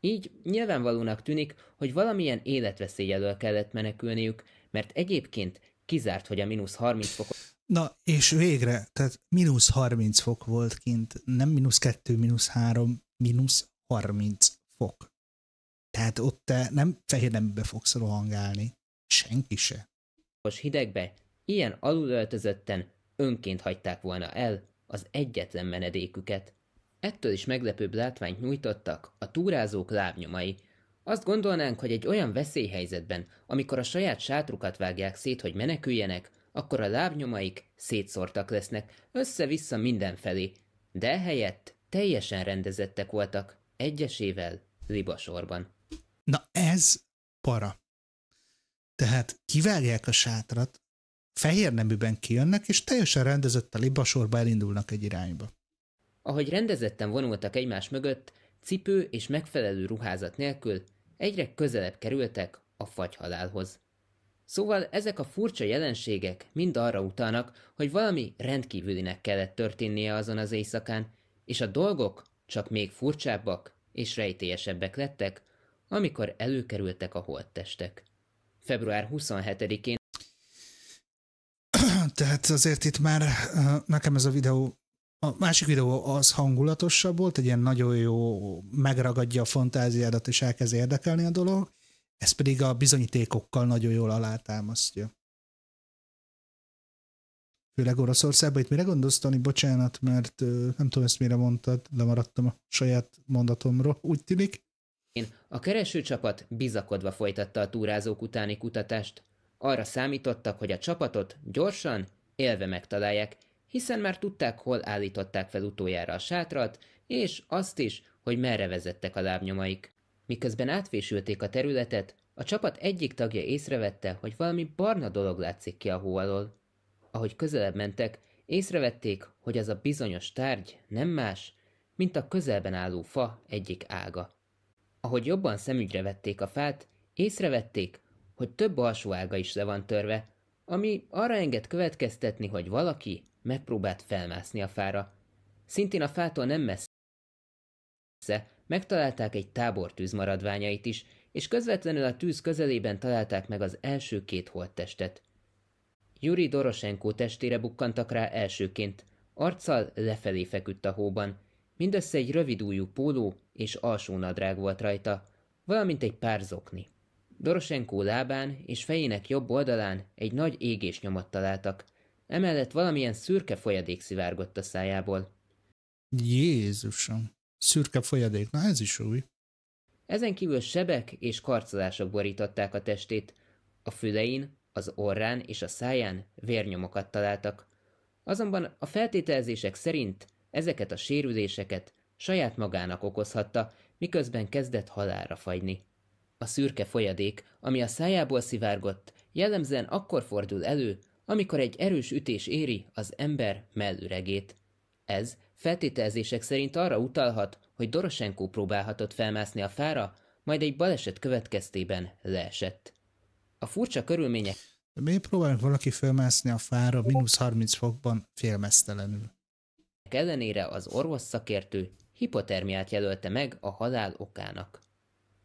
Így nyilvánvalónak tűnik, hogy valamilyen életveszély elől kellett menekülniük, mert egyébként kizárt, hogy a mínusz 30 fok. Na, és végre, tehát mínusz 30 fok volt kint, nem mínusz 2, mínusz 3, mínusz 30 fok. Tehát ott te nem fehér nembe fogsz rohangálni. Senki se. Most hidegbe, ilyen alulöltözötten önként hagyták volna el az egyetlen menedéküket, Ettől is meglepőbb látványt nyújtottak a túrázók lábnyomai. Azt gondolnánk, hogy egy olyan veszélyhelyzetben, amikor a saját sátrukat vágják szét, hogy meneküljenek, akkor a lábnyomaik szétszórtak lesznek, össze-vissza mindenfelé, de helyett teljesen rendezettek voltak, egyesével, libasorban. Na ez para. Tehát kivágják a sátrat, fehér neműben kijönnek, és teljesen rendezett a libasorba elindulnak egy irányba. Ahogy rendezetten vonultak egymás mögött, cipő és megfelelő ruházat nélkül egyre közelebb kerültek a fagyhalálhoz. Szóval ezek a furcsa jelenségek mind arra utalnak, hogy valami rendkívülinek kellett történnie azon az éjszakán, és a dolgok csak még furcsábbak és rejtélyesebbek lettek, amikor előkerültek a holttestek. Február 27-én tehát azért itt már nekem ez a videó a másik videó az hangulatosabb volt, egy ilyen nagyon jó, megragadja a fantáziádat, és elkezd érdekelni a dolog, ez pedig a bizonyítékokkal nagyon jól alátámasztja. Főleg Oroszországban. Itt mire gondolsz, Tani? Bocsánat, mert nem tudom ezt mire mondtad, lemaradtam a saját mondatomról, úgy tűnik. A keresőcsapat bizakodva folytatta a túrázók utáni kutatást. Arra számítottak, hogy a csapatot gyorsan, élve megtalálják, hiszen már tudták, hol állították fel utoljára a sátrat, és azt is, hogy merre vezettek a lábnyomaik. Miközben átfésülték a területet, a csapat egyik tagja észrevette, hogy valami barna dolog látszik ki a hó alól. Ahogy közelebb mentek, észrevették, hogy az a bizonyos tárgy nem más, mint a közelben álló fa egyik ága. Ahogy jobban szemügyre vették a fát, észrevették, hogy több alsó ága is le van törve, ami arra enged következtetni, hogy valaki Megpróbált felmászni a fára. Szintén a fától nem messze, megtalálták egy tábor maradványait is, és közvetlenül a tűz közelében találták meg az első két holttestet. Juri Doroshenko testére bukkantak rá elsőként, arccal lefelé feküdt a hóban. Mindössze egy rövidújú póló és alsó nadrág volt rajta, valamint egy pár zokni. Doroshenko lábán és fejének jobb oldalán egy nagy égés nyomot találtak. Emellett valamilyen szürke folyadék szivárgott a szájából. Jézusom! Szürke folyadék, na ez is új. Ezen kívül sebek és karcolások borították a testét. A fülein, az orrán és a száján vérnyomokat találtak. Azonban a feltételezések szerint ezeket a sérüléseket saját magának okozhatta, miközben kezdett halára fagyni. A szürke folyadék, ami a szájából szivárgott, jellemzően akkor fordul elő, amikor egy erős ütés éri az ember mellüregét. Ez feltételezések szerint arra utalhat, hogy Dorosenko próbálhatott felmászni a fára, majd egy baleset következtében leesett. A furcsa körülmények... miért próbál valaki felmászni a fára mínusz 30 fokban félmeztelenül? Ellenére az orvos szakértő hipotermiát jelölte meg a halál okának.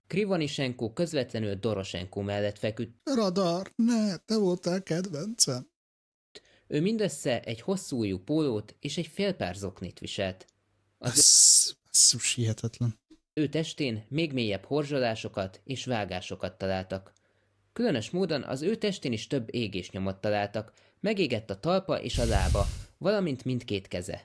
Krivanisenko közvetlenül Dorosenko mellett feküdt. Radar, ne, te voltál kedvencem. Ő mindössze egy hosszú ujjú pólót és egy félpár zoknit viselt. Az ez, ez hihetetlen. Ő testén még mélyebb horzsolásokat és vágásokat találtak. Különös módon az ő testén is több égésnyomot találtak, megégett a talpa és a lába, valamint mindkét keze.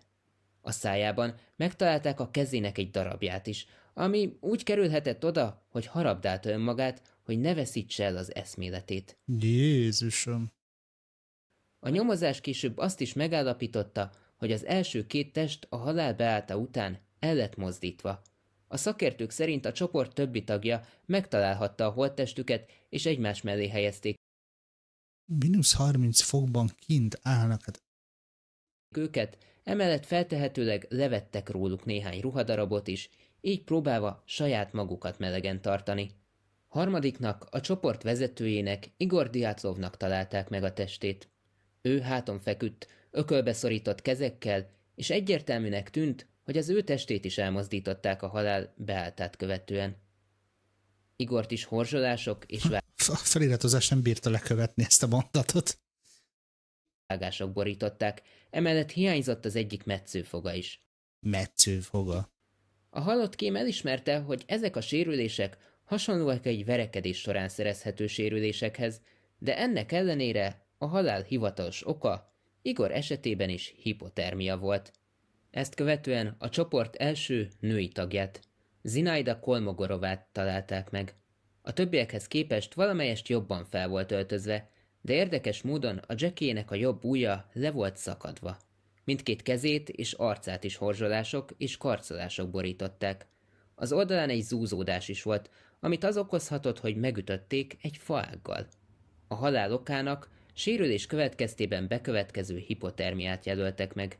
A szájában megtalálták a kezének egy darabját is, ami úgy kerülhetett oda, hogy harabdálta önmagát, hogy ne veszítse el az eszméletét. Jézusom! A nyomozás később azt is megállapította, hogy az első két test a halál beállta után el lett mozdítva. A szakértők szerint a csoport többi tagja megtalálhatta a holttestüket, és egymás mellé helyezték. Minusz 30 fokban kint állnak. Őket emellett feltehetőleg levettek róluk néhány ruhadarabot is, így próbálva saját magukat melegen tartani. Harmadiknak, a csoport vezetőjének, Igor Diátlovnak találták meg a testét. Ő háton feküdt, ökölbeszorított kezekkel, és egyértelműnek tűnt, hogy az ő testét is elmozdították a halál beáltát követően. Igort is horzsolások és vá- [LAUGHS] szóval A feliratozás nem bírta lekövetni ezt a mondatot. Vágások borították, emellett hiányzott az egyik metszőfoga is. Metszőfoga? A halott kém elismerte, hogy ezek a sérülések hasonlóak egy verekedés során szerezhető sérülésekhez, de ennek ellenére a halál hivatalos oka Igor esetében is hipotermia volt. Ezt követően a csoport első női tagját, Zinaida Kolmogorovát találták meg. A többiekhez képest valamelyest jobban fel volt öltözve, de érdekes módon a jackie a jobb ujja le volt szakadva. Mindkét kezét és arcát is horzsolások és karcolások borították. Az oldalán egy zúzódás is volt, amit az okozhatott, hogy megütötték egy faággal. A halál okának sérülés következtében bekövetkező hipotermiát jelöltek meg.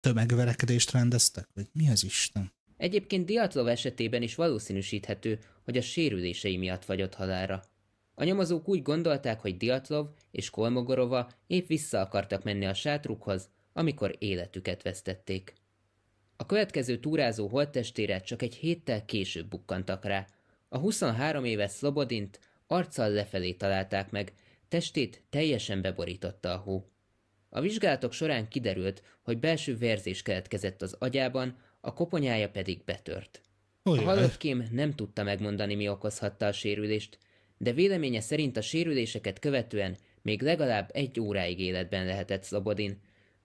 Tömegverekedést rendeztek? Vagy mi az Isten? Egyébként Diatlov esetében is valószínűsíthető, hogy a sérülései miatt fagyott halára. A nyomozók úgy gondolták, hogy Diatlov és Kolmogorova épp vissza akartak menni a sátrukhoz, amikor életüket vesztették. A következő túrázó holttestére csak egy héttel később bukkantak rá. A 23 éves Szlobodint arccal lefelé találták meg, testét teljesen beborította a hó. A vizsgálatok során kiderült, hogy belső vérzés keletkezett az agyában, a koponyája pedig betört. Olyan. A halottkém nem tudta megmondani, mi okozhatta a sérülést, de véleménye szerint a sérüléseket követően még legalább egy óráig életben lehetett Szlobodin,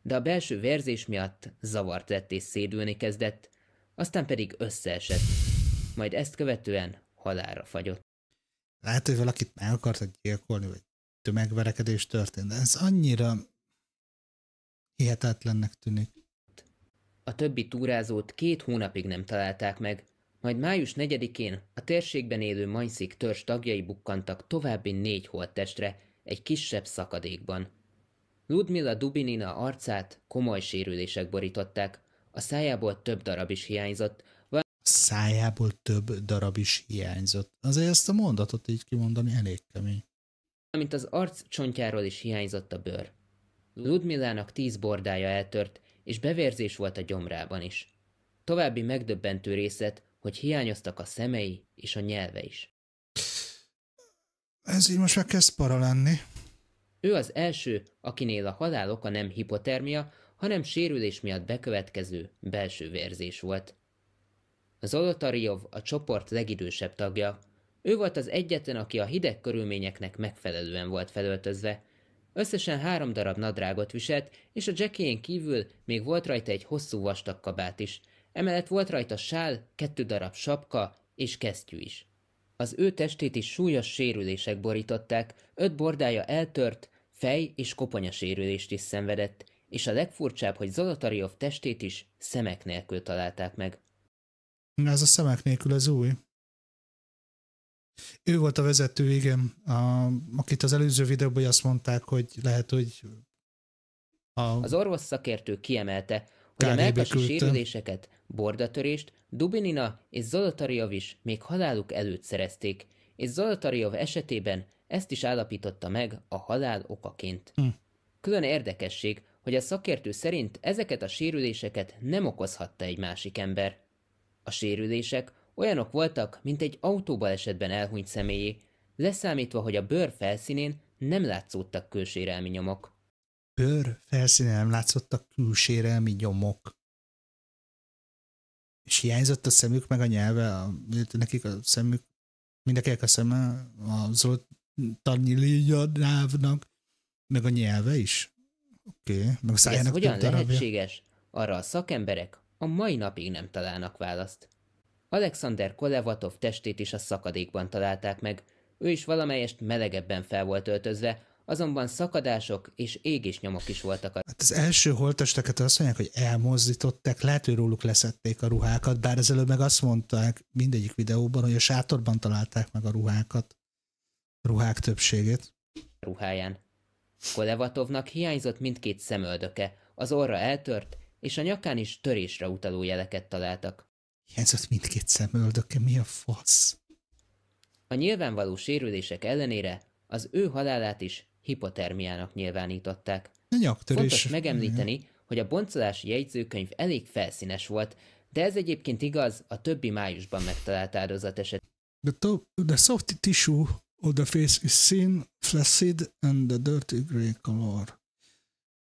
de a belső verzés miatt zavart lett és szédülni kezdett, aztán pedig összeesett, majd ezt követően halára fagyott. Lehet, hogy valakit meg akartak gyilkolni, vagy tömegverekedés történt, de ez annyira hihetetlennek tűnik. A többi túrázót két hónapig nem találták meg, majd május 4-én a térségben élő Majszik törzs tagjai bukkantak további négy holttestre egy kisebb szakadékban. Ludmilla Dubinina arcát komoly sérülések borították, a szájából több darab is hiányzott, szájából több darab is hiányzott. Azért ezt a mondatot így kimondani elég kemény. Amint az arc csontjáról is hiányzott a bőr. Ludmillának tíz bordája eltört, és bevérzés volt a gyomrában is. További megdöbbentő részlet, hogy hiányoztak a szemei és a nyelve is. Ez így most már kezd para lenni. Ő az első, akinél a halál oka nem hipotermia, hanem sérülés miatt bekövetkező belső vérzés volt. Zolotaryov a csoport legidősebb tagja. Ő volt az egyetlen, aki a hideg körülményeknek megfelelően volt felöltözve. Összesen három darab nadrágot viselt, és a jackéjén kívül még volt rajta egy hosszú vastag kabát is. Emellett volt rajta sál, kettő darab sapka és kesztyű is. Az ő testét is súlyos sérülések borították, öt bordája eltört, fej és koponya sérülést is szenvedett, és a legfurcsább, hogy Zolotaryov testét is szemek nélkül találták meg. Ez a szemek nélkül az új. Ő volt a vezető, igen, a, akit az előző videóban azt mondták, hogy lehet, hogy... A... Az orvos szakértő kiemelte, hogy a melkasi sérüléseket, bordatörést Dubinina és Zolotaryov is még haláluk előtt szerezték, és Zolotaryov esetében ezt is állapította meg a halál okaként. Hm. Külön érdekesség, hogy a szakértő szerint ezeket a sérüléseket nem okozhatta egy másik ember. A sérülések olyanok voltak, mint egy autóbalesetben elhunyt személyé, leszámítva, hogy a bőr felszínén nem látszódtak külsérelmi nyomok bőr felszínen nem látszottak külsérelmi nyomok. És hiányzott a szemük, meg a nyelve, a, nekik a szemük, mindenkinek a szeme, a zoltani Nyilnyadávnak, meg a nyelve is. Oké, okay. meg a szájának Ez hogyan lehetséges? Arra a szakemberek a mai napig nem találnak választ. Alexander Kolevatov testét is a szakadékban találták meg, ő is valamelyest melegebben fel volt öltözve, azonban szakadások és nyomok is voltak. Hát az első holtesteket azt mondják, hogy elmozdították, lehet, hogy róluk leszették a ruhákat, bár ezelőtt meg azt mondták mindegyik videóban, hogy a sátorban találták meg a ruhákat, a ruhák többségét. Ruháján. Kolevatovnak hiányzott mindkét szemöldöke, az orra eltört, és a nyakán is törésre utaló jeleket találtak. Hiányzott mindkét szemöldöke, mi a fasz? A nyilvánvaló sérülések ellenére az ő halálát is hipotermiának nyilvánították. A nyaktörés. Fontos megemlíteni, Igen. hogy a boncolási jegyzőkönyv elég felszínes volt, de ez egyébként igaz a többi májusban megtalált áldozat eset. The, top, the soft tissue of the face is thin, flaccid and the dirty gray color.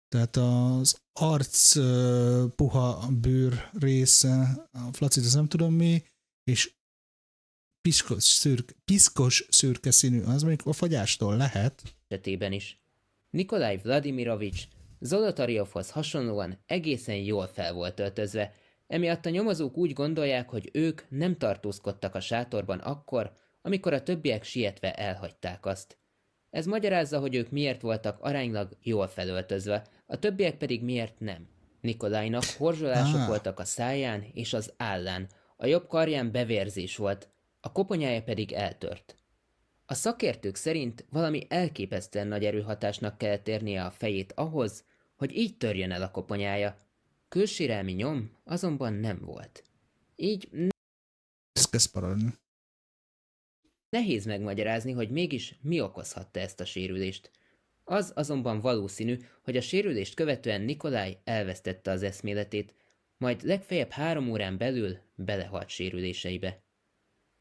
Tehát az arc uh, puha bőr része, a flaccid az nem tudom mi, és piszkos szürke, piszkos szürke színű, az mondjuk a fagyástól lehet, esetében is. Nikolaj Vladimirovics Zolotaryovhoz hasonlóan egészen jól fel volt öltözve, emiatt a nyomozók úgy gondolják, hogy ők nem tartózkodtak a sátorban akkor, amikor a többiek sietve elhagyták azt. Ez magyarázza, hogy ők miért voltak aránylag jól felöltözve, a többiek pedig miért nem. Nikolajnak horzsolások ah. voltak a száján és az állán, a jobb karján bevérzés volt, a koponyája pedig eltört. A szakértők szerint valami elképesztően nagy erőhatásnak kell térnie a fejét ahhoz, hogy így törjön el a koponyája. Külsérelmi nyom azonban nem volt. Így ne- Nehéz megmagyarázni, hogy mégis mi okozhatta ezt a sérülést. Az azonban valószínű, hogy a sérülést követően Nikolaj elvesztette az eszméletét, majd legfeljebb három órán belül belehalt sérüléseibe.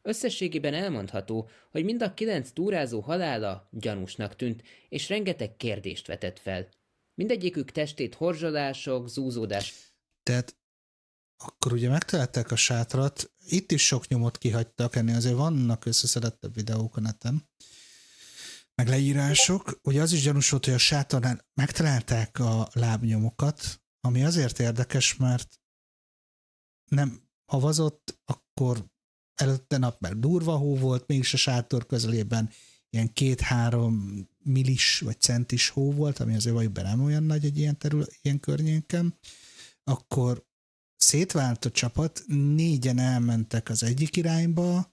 Összességében elmondható, hogy mind a kilenc túrázó halála gyanúsnak tűnt, és rengeteg kérdést vetett fel. Mindegyikük testét horzsolások, zúzódás... Tehát akkor ugye megtalálták a sátrat, itt is sok nyomot kihagytak, ennél azért vannak összeszedettebb videók a neten, meg leírások. Ugye az is gyanús volt, hogy a sátornál megtalálták a lábnyomokat, ami azért érdekes, mert nem havazott, akkor előtte nap meg durva hó volt, mégis a sátor közelében ilyen két-három millis vagy centis hó volt, ami azért valójában nem olyan nagy egy ilyen, terület, ilyen környéken, akkor szétvált a csapat, négyen elmentek az egyik irányba,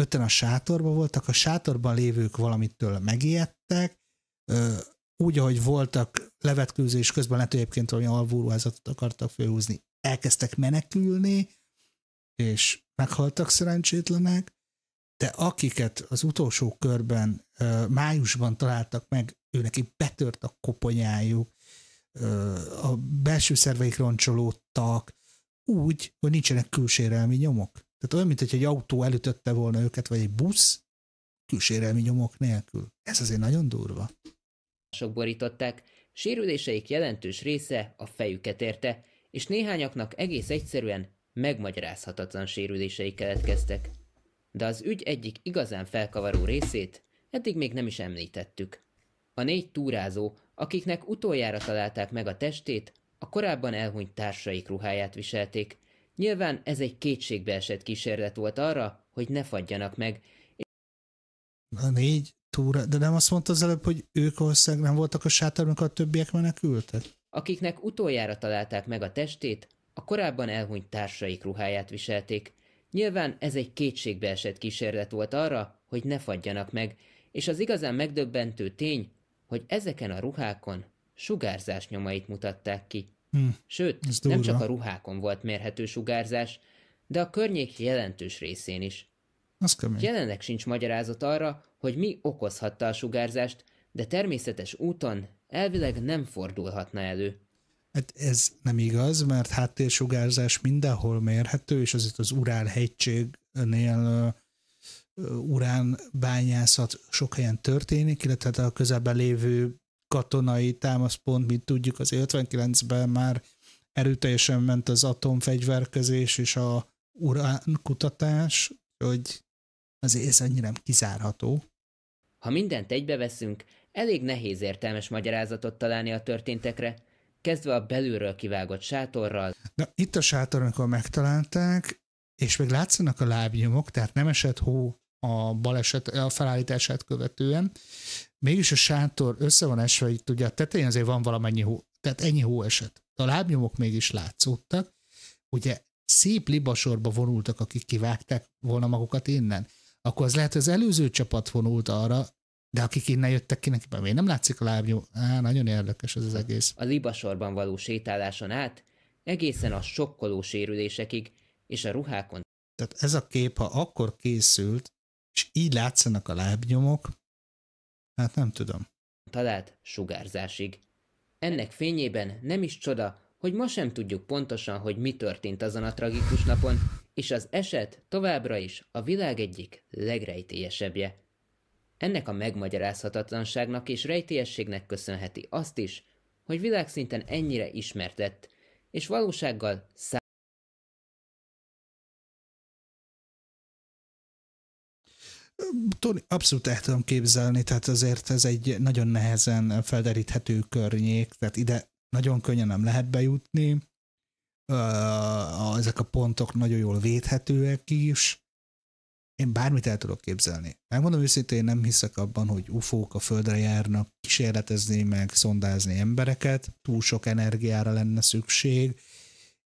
öten a sátorban voltak, a sátorban lévők valamitől megijedtek, úgy, ahogy voltak levetkőzés közben, lehet, hogy egyébként valami alvóruházatot akartak főhúzni, elkezdtek menekülni, és meghaltak szerencsétlenek, de akiket az utolsó körben májusban találtak meg, őneki betört a koponyájuk, a belső szerveik roncsolódtak, úgy, hogy nincsenek külsérelmi nyomok. Tehát olyan, mint hogy egy autó elütötte volna őket, vagy egy busz, külsérelmi nyomok nélkül. Ez azért nagyon durva. Sok borították, sérüléseik jelentős része a fejüket érte, és néhányaknak egész egyszerűen megmagyarázhatatlan sérülései keletkeztek. De az ügy egyik igazán felkavaró részét eddig még nem is említettük. A négy túrázó, akiknek utoljára találták meg a testét, a korábban elhunyt társaik ruháját viselték. Nyilván ez egy kétségbeesett kísérlet volt arra, hogy ne fagyjanak meg. A négy túra, de nem azt mondta az előbb, hogy ők ország nem voltak a sátorban, amikor a többiek menekültek? Akiknek utoljára találták meg a testét, a korábban elhunyt társaik ruháját viselték. Nyilván ez egy kétségbeesett kísérlet volt arra, hogy ne fagyjanak meg, és az igazán megdöbbentő tény, hogy ezeken a ruhákon sugárzás nyomait mutatták ki. Hm, Sőt, nem csak a ruhákon volt mérhető sugárzás, de a környék jelentős részén is. Jelenleg sincs magyarázat arra, hogy mi okozhatta a sugárzást, de természetes úton elvileg nem fordulhatna elő. Hát ez nem igaz, mert háttérsugárzás mindenhol mérhető, és azért az Urál hegységnél uránbányászat sok helyen történik, illetve hát a közelben lévő katonai támaszpont, mint tudjuk, az 59-ben már erőteljesen ment az atomfegyverkezés és a urán kutatás, hogy azért ez annyira nem kizárható. Ha mindent egybe veszünk, elég nehéz értelmes magyarázatot találni a történtekre, kezdve a belülről kivágott sátorral. Na, itt a sátor, amikor megtalálták, és még látszanak a lábnyomok, tehát nem esett hó a baleset, a felállítását követően. Mégis a sátor össze van esve, hogy tudja, a tetején azért van valamennyi hó, tehát ennyi hó esett. A lábnyomok mégis látszódtak. Ugye szép libasorba vonultak, akik kivágták volna magukat innen. Akkor az lehet, hogy az előző csapat vonult arra, de akik innen jöttek ki, nekik még nem látszik a lábnyom? Á, nagyon érdekes ez az egész. A libasorban való sétáláson át, egészen a sokkoló sérülésekig és a ruhákon. Tehát ez a kép, ha akkor készült, és így látszanak a lábnyomok, hát nem tudom. Talált sugárzásig. Ennek fényében nem is csoda, hogy ma sem tudjuk pontosan, hogy mi történt azon a tragikus napon, és az eset továbbra is a világ egyik legrejtélyesebbje. Ennek a megmagyarázhatatlanságnak és rejtélyességnek köszönheti azt is, hogy világszinten ennyire ismertett, és valósággal szá Tony, abszolút el tudom képzelni, tehát azért ez egy nagyon nehezen felderíthető környék, tehát ide nagyon könnyen nem lehet bejutni, ezek a pontok nagyon jól védhetőek is, én bármit el tudok képzelni. Megmondom őszintén, nem hiszek abban, hogy ufók a földre járnak kísérletezni, meg szondázni embereket. Túl sok energiára lenne szükség,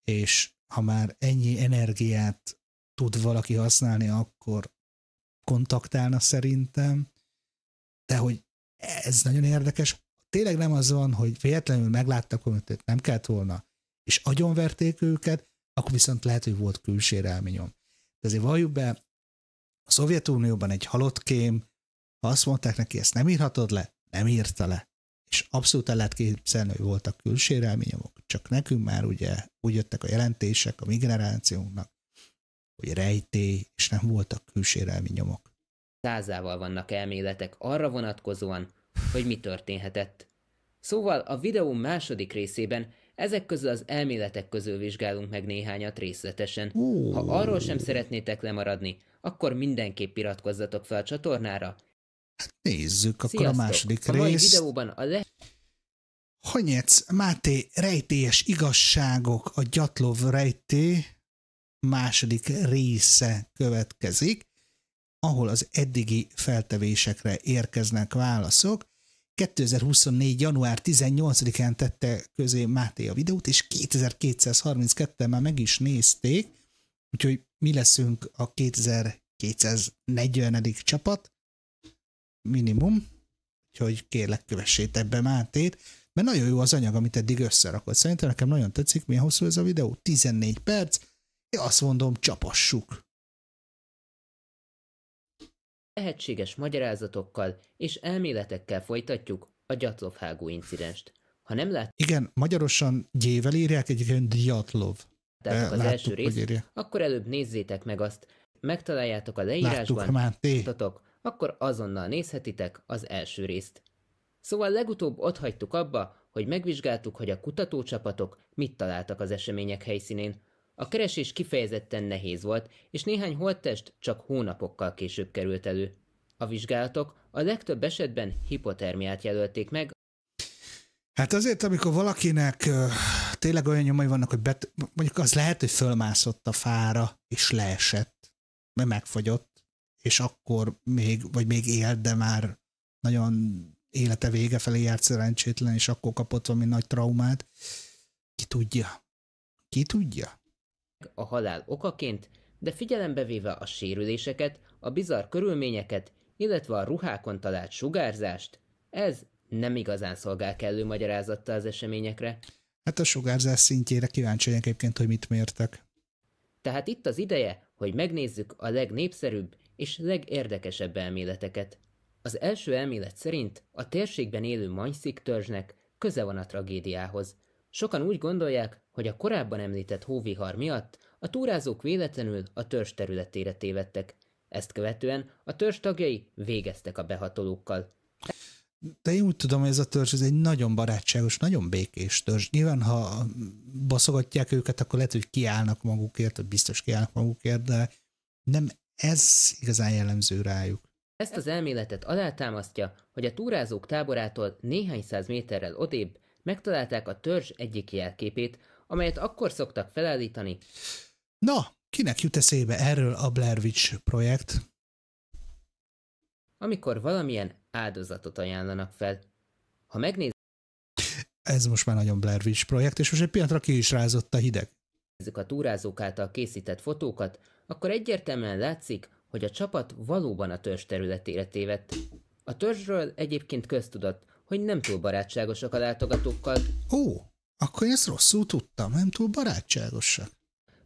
és ha már ennyi energiát tud valaki használni, akkor kontaktálna szerintem. De hogy ez nagyon érdekes. Tényleg nem az van, hogy véletlenül megláttak, amit nem kellett volna, és agyonverték őket, akkor viszont lehet, hogy volt külsérelményom. De azért valljuk be, a Szovjetunióban egy halott kém, ha azt mondták neki, ezt nem írhatod le, nem írta le. És abszolút el lehet képzelni, hogy voltak külsérelmi nyomok, csak nekünk már ugye úgy jöttek a jelentések a mi generációnknak, hogy rejtély, és nem voltak külsérelmi nyomok. Százával vannak elméletek arra vonatkozóan, hogy mi történhetett. Szóval a videó második részében ezek közül az elméletek közül vizsgálunk meg néhányat részletesen. Ha arról sem szeretnétek lemaradni, akkor mindenképp iratkozzatok fel a csatornára. Hát nézzük akkor Sziasztok. a második részt. A videóban a le... Hanyec, Máté, rejtélyes igazságok, a Gyatlov rejté második része következik, ahol az eddigi feltevésekre érkeznek válaszok. 2024. január 18-án tette közé Máté a videót, és 2232-en már meg is nézték, Úgyhogy mi leszünk a 2240. csapat, minimum, úgyhogy kérlek kövessétek be Mátét, mert nagyon jó az anyag, amit eddig összerakott. Szerintem nekem nagyon tetszik, milyen hosszú ez a videó, 14 perc, én azt mondom, csapassuk. Lehetséges magyarázatokkal és elméletekkel folytatjuk a Gyatlov hágó incidenst. Ha nem lát... Igen, magyarosan gyével írják, egyébként Gyatlov láttátok az Láttuk, első részt, akkor előbb nézzétek meg azt, megtaláljátok a leírásban, Láttuk, akkor azonnal nézhetitek az első részt. Szóval legutóbb ott hagytuk abba, hogy megvizsgáltuk, hogy a kutatócsapatok mit találtak az események helyszínén. A keresés kifejezetten nehéz volt, és néhány holttest csak hónapokkal később került elő. A vizsgálatok a legtöbb esetben hipotermiát jelölték meg. Hát azért, amikor valakinek tényleg olyan nyomai vannak, hogy bet, mondjuk az lehet, hogy fölmászott a fára, és leesett, mert megfagyott, és akkor még, vagy még élt, de már nagyon élete vége felé járt szerencsétlen, és akkor kapott valami nagy traumát. Ki tudja? Ki tudja? A halál okaként, de figyelembe véve a sérüléseket, a bizarr körülményeket, illetve a ruhákon talált sugárzást, ez nem igazán szolgál kellő magyarázattal az eseményekre. Hát a sugárzás szintjére kíváncsi egyébként, hogy mit mértek. Tehát itt az ideje, hogy megnézzük a legnépszerűbb és legérdekesebb elméleteket. Az első elmélet szerint a térségben élő manyszik törzsnek köze van a tragédiához. Sokan úgy gondolják, hogy a korábban említett hóvihar miatt a túrázók véletlenül a törzs területére tévedtek. Ezt követően a törzs tagjai végeztek a behatolókkal de én úgy tudom, hogy ez a törzs ez egy nagyon barátságos, nagyon békés törzs. Nyilván, ha baszogatják őket, akkor lehet, hogy kiállnak magukért, vagy biztos kiállnak magukért, de nem ez igazán jellemző rájuk. Ezt az elméletet alátámasztja, hogy a túrázók táborától néhány száz méterrel odébb megtalálták a törzs egyik jelképét, amelyet akkor szoktak felállítani. Na, kinek jut eszébe erről a Blair Witch projekt? amikor valamilyen áldozatot ajánlanak fel. Ha megnéz... Ez most már nagyon Blair Witch projekt, és most egy pillanatra ki is rázott a hideg. Ezek a túrázók által készített fotókat, akkor egyértelműen látszik, hogy a csapat valóban a törzs területére tévedt. A törzsről egyébként köztudott, hogy nem túl barátságosak a látogatókkal. Ó, akkor ezt rosszul tudtam, nem túl barátságosak.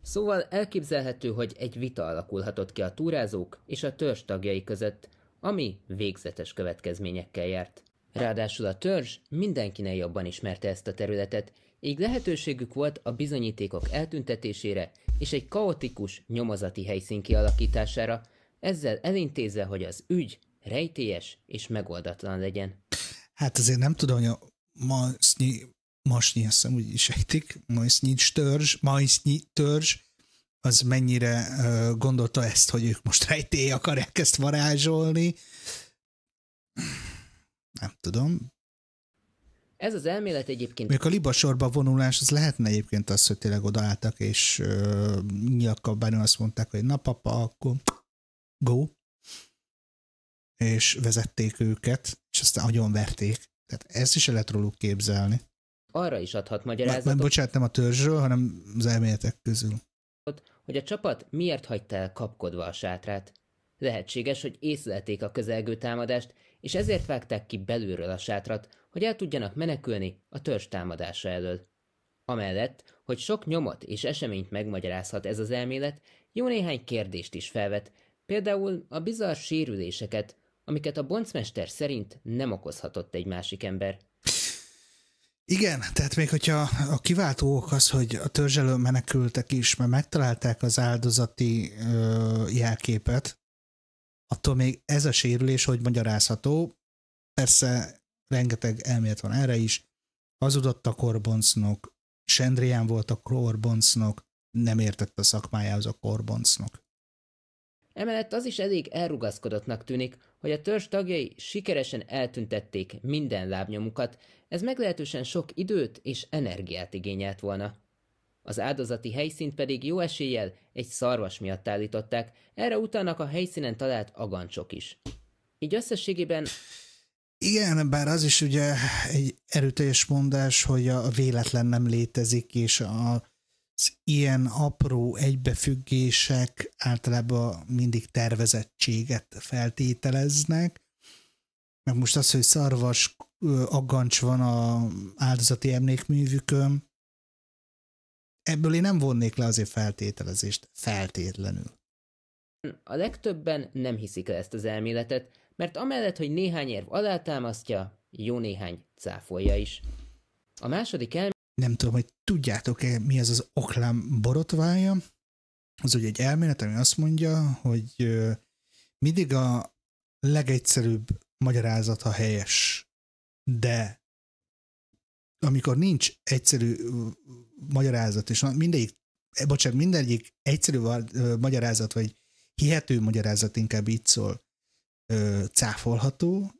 Szóval elképzelhető, hogy egy vita alakulhatott ki a túrázók és a törzs tagjai között, ami végzetes következményekkel járt. Ráadásul a törzs mindenkinek jobban ismerte ezt a területet, így lehetőségük volt a bizonyítékok eltüntetésére és egy kaotikus, nyomozati helyszín kialakítására, ezzel elintézve, hogy az ügy rejtélyes és megoldatlan legyen. Hát azért nem tudom, hogy a masnyi, masnyi azt hiszem úgy is ejtik, majsznyi törzs, majsznyi törzs, az mennyire gondolta ezt, hogy ők most rejtély akarják ezt varázsolni. Nem tudom. Ez az elmélet egyébként... Még a libasorba vonulás, az lehetne egyébként az, hogy tényleg odaálltak, és uh, nyilakabban azt mondták, hogy na papa, akkor go. És vezették őket, és aztán nagyon verték. Tehát ezt is el lehet róluk képzelni. Arra is adhat magyarázatot. Már, bocsánat, nem a törzsről, hanem az elméletek közül hogy a csapat miért hagyta el kapkodva a sátrát. Lehetséges, hogy észlelték a közelgő támadást, és ezért vágták ki belülről a sátrat, hogy el tudjanak menekülni a törzs támadása elől. Amellett, hogy sok nyomot és eseményt megmagyarázhat ez az elmélet, jó néhány kérdést is felvet, például a bizarr sérüléseket, amiket a boncmester szerint nem okozhatott egy másik ember – igen, tehát még hogyha a kiváltó ok az, hogy a törzselő menekültek is, mert megtalálták az áldozati ö, jelképet, attól még ez a sérülés, hogy magyarázható, persze rengeteg elmélet van erre is, hazudott a korboncnok, Sendrián volt a korboncnok, nem értett a szakmájához a korboncnok. Emellett az is elég elrugaszkodottnak tűnik, hogy a törzs tagjai sikeresen eltüntették minden lábnyomukat, ez meglehetősen sok időt és energiát igényelt volna. Az áldozati helyszínt pedig jó eséllyel egy szarvas miatt állították, erre utalnak a helyszínen talált agancsok is. Így összességében... Igen, bár az is ugye egy erőteljes mondás, hogy a véletlen nem létezik, és a, az ilyen apró egybefüggések általában mindig tervezettséget feltételeznek, meg most az, hogy szarvas aggancs van a áldozati emlékművükön, ebből én nem vonnék le azért feltételezést, feltétlenül. A legtöbben nem hiszik el ezt az elméletet, mert amellett, hogy néhány érv alátámasztja, jó néhány cáfolja is. A második elmélet nem tudom, hogy tudjátok-e, mi az az oklám borotvája. Az ugye egy elmélet, ami azt mondja, hogy mindig a legegyszerűbb magyarázat a helyes, de amikor nincs egyszerű magyarázat, és mindegyik, eh, bocsánat, mindegyik egyszerű magyarázat, vagy hihető magyarázat inkább így szól, cáfolható,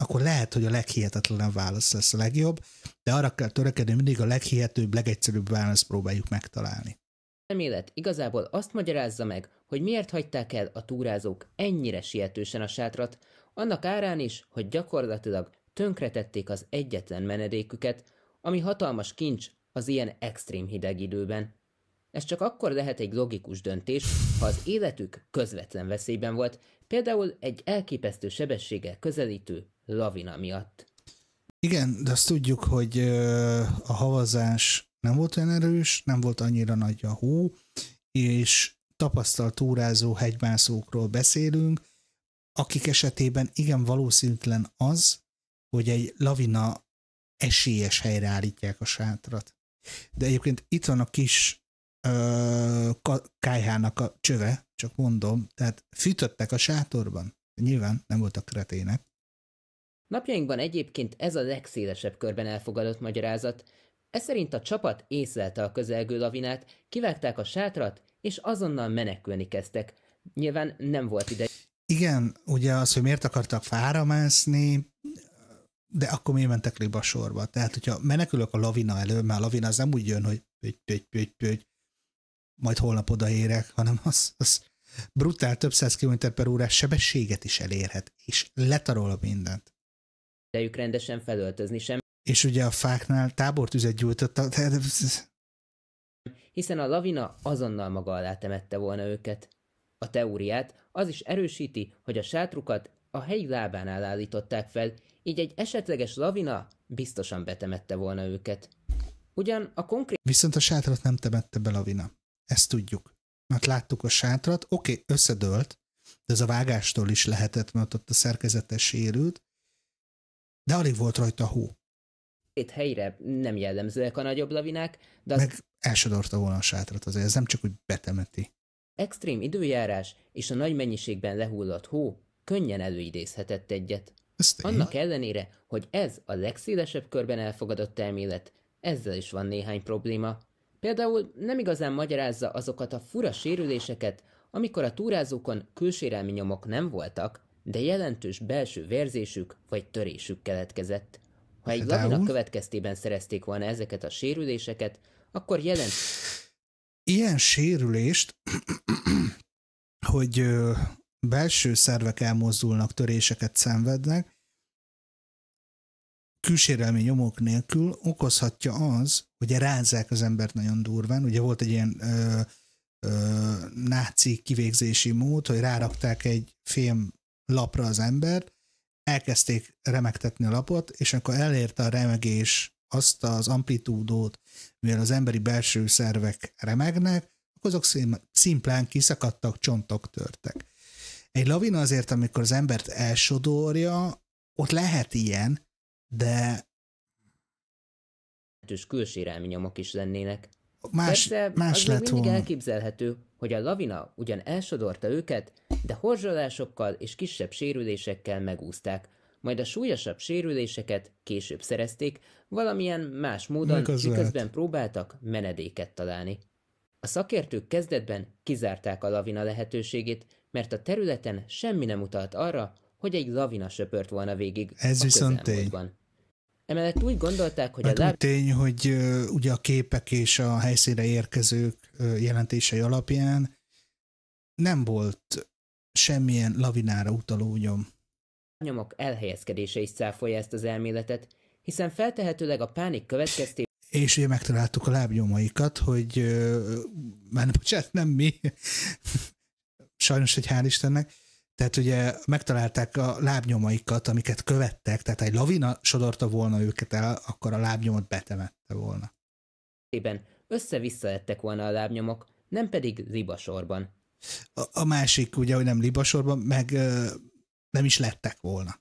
akkor lehet, hogy a leghihetetlenebb válasz lesz a legjobb, de arra kell törekedni, mindig a leghihetőbb, legegyszerűbb választ próbáljuk megtalálni. Elmélet igazából azt magyarázza meg, hogy miért hagyták el a túrázók ennyire sietősen a sátrat, annak árán is, hogy gyakorlatilag tönkretették az egyetlen menedéküket, ami hatalmas kincs az ilyen extrém hideg időben. Ez csak akkor lehet egy logikus döntés, ha az életük közvetlen veszélyben volt, például egy elképesztő sebességgel közelítő lavina miatt. Igen, de azt tudjuk, hogy a havazás nem volt olyan erős, nem volt annyira nagy a hó, és tapasztalt túrázó hegymászókról beszélünk, akik esetében igen valószínűtlen az, hogy egy lavina esélyes helyre állítják a sátrat. De egyébként itt van a kis kájhának a csöve, csak mondom, tehát fűtöttek a sátorban. Nyilván nem voltak kretének. Napjainkban egyébként ez a legszélesebb körben elfogadott magyarázat. Ez szerint a csapat észlelte a közelgő lavinát, kivágták a sátrat, és azonnal menekülni kezdtek. Nyilván nem volt ide. Igen, ugye az, hogy miért akartak fára mászni, de akkor miért mentek liba sorba? Tehát, hogyha menekülök a lavina elől, mert a lavina az nem úgy jön, hogy pöty, pöty, pöty, pöty, majd holnap odaérek, hanem az, az brutál több száz kilométer per órás sebességet is elérhet, és letarol mindent. De ők rendesen felöltözni sem. És ugye a fáknál tábortüzet gyújtotta, de... Hiszen a lavina azonnal maga alá temette volna őket. A teóriát az is erősíti, hogy a sátrukat a helyi lábánál állították fel, így egy esetleges lavina biztosan betemette volna őket. Ugyan a konkrét... Viszont a sátrat nem temette be lavina. Ezt tudjuk. Mert láttuk a sátrat, oké, okay, összedőlt, de ez a vágástól is lehetett, mert ott a szerkezete sérült, de alig volt rajta hó. Két helyre nem jellemzőek a nagyobb lavinák, de... Az... Meg elsodorta volna a sátrat azért, ez nem csak úgy betemeti. Extrém időjárás és a nagy mennyiségben lehullott hó könnyen előidézhetett egyet. Ezt Annak én? ellenére, hogy ez a legszélesebb körben elfogadott elmélet, ezzel is van néhány probléma. Például nem igazán magyarázza azokat a fura sérüléseket, amikor a túrázókon külsérelmi nyomok nem voltak, de jelentős belső vérzésük vagy törésük keletkezett. Ha egy lavina következtében szerezték volna ezeket a sérüléseket, akkor jelent... Ilyen sérülést, [CLEARS THROAT] hogy belső szervek elmozdulnak, töréseket szenvednek, külsérelmi nyomok nélkül okozhatja az, hogy rázzák az embert nagyon durván. Ugye volt egy ilyen ö, ö, náci kivégzési mód, hogy rárakták egy fém lapra az embert, elkezdték remegtetni a lapot, és akkor elérte a remegés azt az amplitúdót, mivel az emberi belső szervek remegnek, akkor azok szimplán kiszakadtak, csontok törtek. Egy lavina azért, amikor az embert elsodorja, ott lehet ilyen, de... Tős külsérelmi nyomok is lennének. Más, Persze, más az lett még mindig volna. elképzelhető, hogy a lavina ugyan elsodorta őket, de horzsolásokkal és kisebb sérülésekkel megúzták, majd a súlyosabb sérüléseket később szerezték, valamilyen más módon, miközben próbáltak menedéket találni. A szakértők kezdetben kizárták a lavina lehetőségét, mert a területen semmi nem utalt arra, hogy egy lavina söpört volna végig. Ez viszont tény. Emellett úgy gondolták, hogy hát a láb... tény, hogy uh, ugye a képek és a helyszínre érkezők uh, jelentései alapján nem volt semmilyen lavinára utaló nyom. A Nyomok elhelyezkedése is cáfolja ezt az elméletet, hiszen feltehetőleg a pánik következtében és ugye megtaláltuk a lábnyomaikat, hogy uh, már bocsánat, nem mi, [LAUGHS] sajnos, hogy hál' Istennek, tehát ugye megtalálták a lábnyomaikat, amiket követtek, tehát ha egy lavina sodorta volna őket el, akkor a lábnyomot betemette volna. Ében össze-vissza lettek volna a lábnyomok, nem pedig libasorban. A, a másik ugye, hogy nem libasorban, meg ö, nem is lettek volna.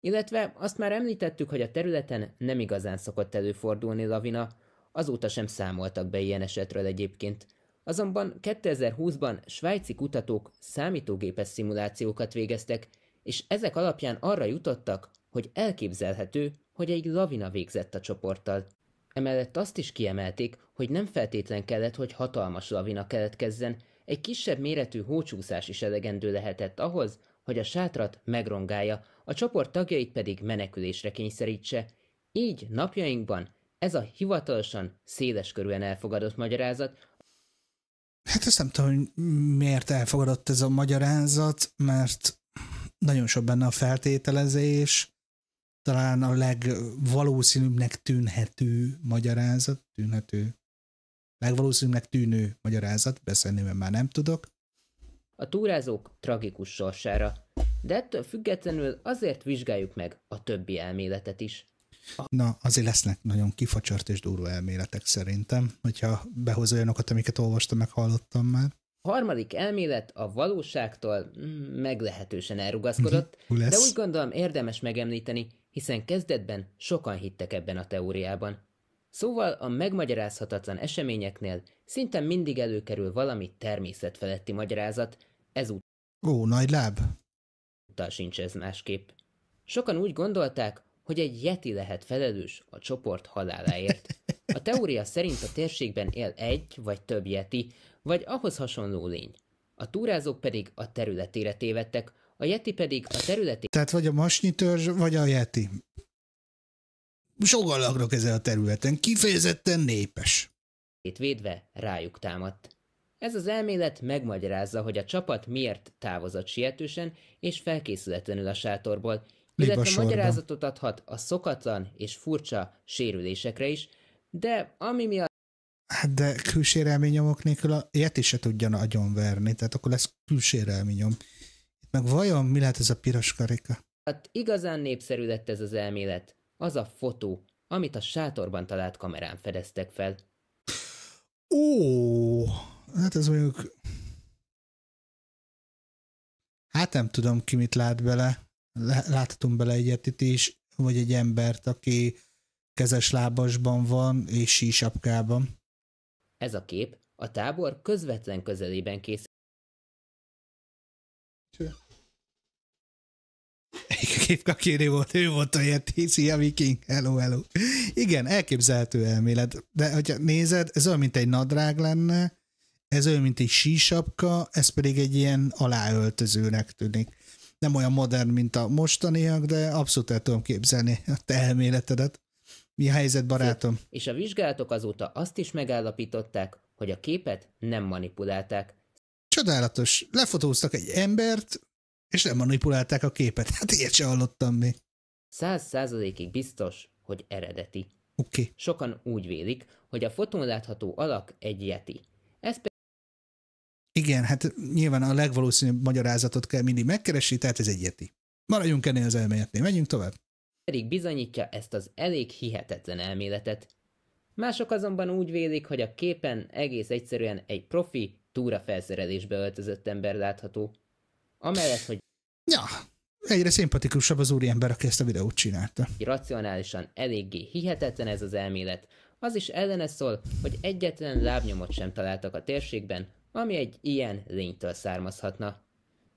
Illetve azt már említettük, hogy a területen nem igazán szokott előfordulni lavina, azóta sem számoltak be ilyen esetről egyébként – Azonban 2020-ban svájci kutatók számítógépes szimulációkat végeztek, és ezek alapján arra jutottak, hogy elképzelhető, hogy egy lavina végzett a csoporttal. Emellett azt is kiemelték, hogy nem feltétlen kellett, hogy hatalmas lavina keletkezzen, egy kisebb méretű hócsúszás is elegendő lehetett ahhoz, hogy a sátrat megrongálja, a csoport tagjait pedig menekülésre kényszerítse. Így napjainkban ez a hivatalosan széleskörűen elfogadott magyarázat, Hát ezt nem tudom, hogy miért elfogadott ez a magyarázat, mert nagyon sok benne a feltételezés, talán a legvalószínűbbnek tűnhető magyarázat, tűnhető, legvalószínűbbnek tűnő magyarázat, beszélni mert már nem tudok. A túrázók tragikus sorsára, de ettől függetlenül azért vizsgáljuk meg a többi elméletet is. Na, azért lesznek nagyon kifacsart és durva elméletek szerintem, hogyha behoz olyanokat, amiket olvastam, meg hallottam már. A harmadik elmélet a valóságtól meglehetősen elrugaszkodott, mhm. de úgy gondolom érdemes megemlíteni, hiszen kezdetben sokan hittek ebben a teóriában. Szóval a megmagyarázhatatlan eseményeknél szinte mindig előkerül valami természetfeletti magyarázat, ezúttal Ó, nagy láb! sincs ez másképp. Sokan úgy gondolták, hogy egy yeti lehet felelős a csoport haláláért. A teória szerint a térségben él egy vagy több yeti, vagy ahhoz hasonló lény. A túrázók pedig a területére tévedtek, a yeti pedig a területére... Tehát vagy a masnyi törzs, vagy a yeti. Sokan laknak ezen a területen, kifejezetten népes. Itt védve rájuk támadt. Ez az elmélet megmagyarázza, hogy a csapat miért távozott sietősen és felkészületlenül a sátorból, illetve magyarázatot adhat a szokatlan és furcsa sérülésekre is, de ami miatt Hát de külsérelményomok nélkül a ilyet is se tudja agyonverni, tehát akkor lesz külsérelményom. meg vajon mi lehet ez a piros karika? Hát igazán népszerű lett ez az elmélet. Az a fotó, amit a sátorban talált kamerán fedeztek fel. Ó, hát ez mondjuk... Hát nem tudom, ki mit lát bele láthatunk bele egy is, vagy egy embert, aki kezes lábasban van és sísapkában. Ez a kép a tábor közvetlen közelében készült. Képka Kéri volt, ő volt a Yeti, szia Viking, hello, hello. Igen, elképzelhető elmélet, de hogyha nézed, ez olyan, mint egy nadrág lenne, ez olyan, mint egy sísapka, ez pedig egy ilyen aláöltözőnek tűnik nem olyan modern, mint a mostaniak, de abszolút el tudom képzelni a te elméletedet. Mi a helyzet, barátom? És a vizsgálatok azóta azt is megállapították, hogy a képet nem manipulálták. Csodálatos. Lefotóztak egy embert, és nem manipulálták a képet. Hát ilyet se hallottam még. Száz százalékig biztos, hogy eredeti. Oké. Okay. Sokan úgy vélik, hogy a fotón látható alak egy yeti, igen, hát nyilván a legvalószínűbb magyarázatot kell mindig megkeresni, tehát ez egyeti. Maradjunk ennél az elméletnél, menjünk tovább. Pedig bizonyítja ezt az elég hihetetlen elméletet. Mások azonban úgy vélik, hogy a képen egész egyszerűen egy profi túrafelszerelésbe öltözött ember látható. Amellett, hogy... Ja, egyre szimpatikusabb az úriember, aki ezt a videót csinálta. Racionálisan eléggé hihetetlen ez az elmélet. Az is ellene szól, hogy egyetlen lábnyomot sem találtak a térségben, ami egy ilyen lénytől származhatna.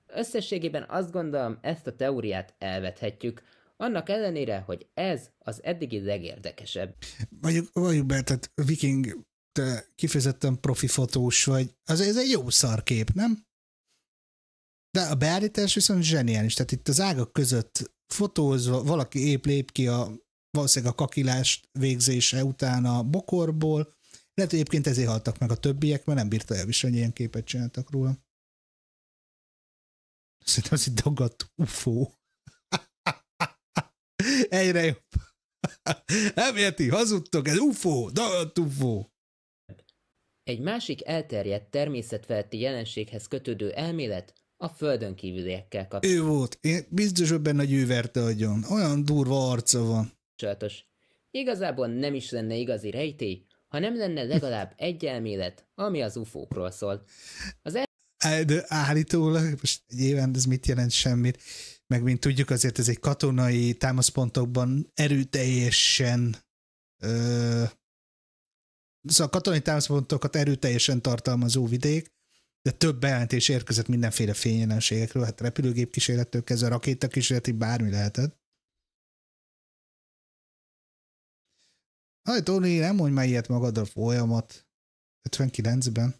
Összességében azt gondolom, ezt a teóriát elvethetjük, annak ellenére, hogy ez az eddigi legérdekesebb. Mondjuk, valljuk be, tehát viking, te kifejezetten profi fotós vagy. Az, ez egy jó szarkép, nem? De a beállítás viszont zseniális. Tehát itt az ágak között fotózva valaki épp lép ki a valószínűleg a kakilást végzése után a bokorból, lehet, hogy egyébként ezért haltak meg a többiek, mert nem bírta elviselni, ilyen képet csináltak róla. Szerintem az itt dagadt UFO. [LAUGHS] Egyre jobb. Nem [LAUGHS] érti, hazudtok, ez UFO, dagadt UFO. Egy másik elterjedt természetfeletti jelenséghez kötődő elmélet a földön kívüliekkel kapcsolatban. Ő volt. Én biztos, hogy benne, hogy agyon. Olyan durva arca van. Csatos. Igazából nem is lenne igazi rejtély, ha nem lenne legalább egy elmélet, ami az UFO-król szól. Az el... De állítólag, most éven ez mit jelent semmit, meg mint tudjuk, azért ez egy katonai támaszpontokban erőteljesen ö, szóval katonai támaszpontokat erőteljesen tartalmazó vidék, de több bejelentés érkezett mindenféle fényjelenségekről, hát repülőgép kísérlettől kezdve rakéta kísérleti bármi lehetett. Haj, Tony, nem mondj már ilyet magadra folyamat. 59-ben.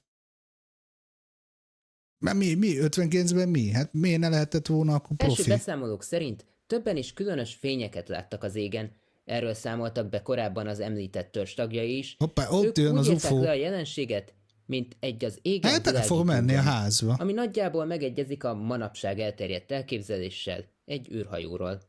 Mert mi, mi? 59-ben mi? Hát miért ne lehetett volna akkor profi? Első beszámolók szerint többen is különös fényeket láttak az égen, Erről számoltak be korábban az említett törzs tagjai is. Hoppá, ott ők jön az UFO. le a jelenséget, mint egy az égen Hát el hát fog menni a házba. Ami nagyjából megegyezik a manapság elterjedt elképzeléssel egy űrhajóról.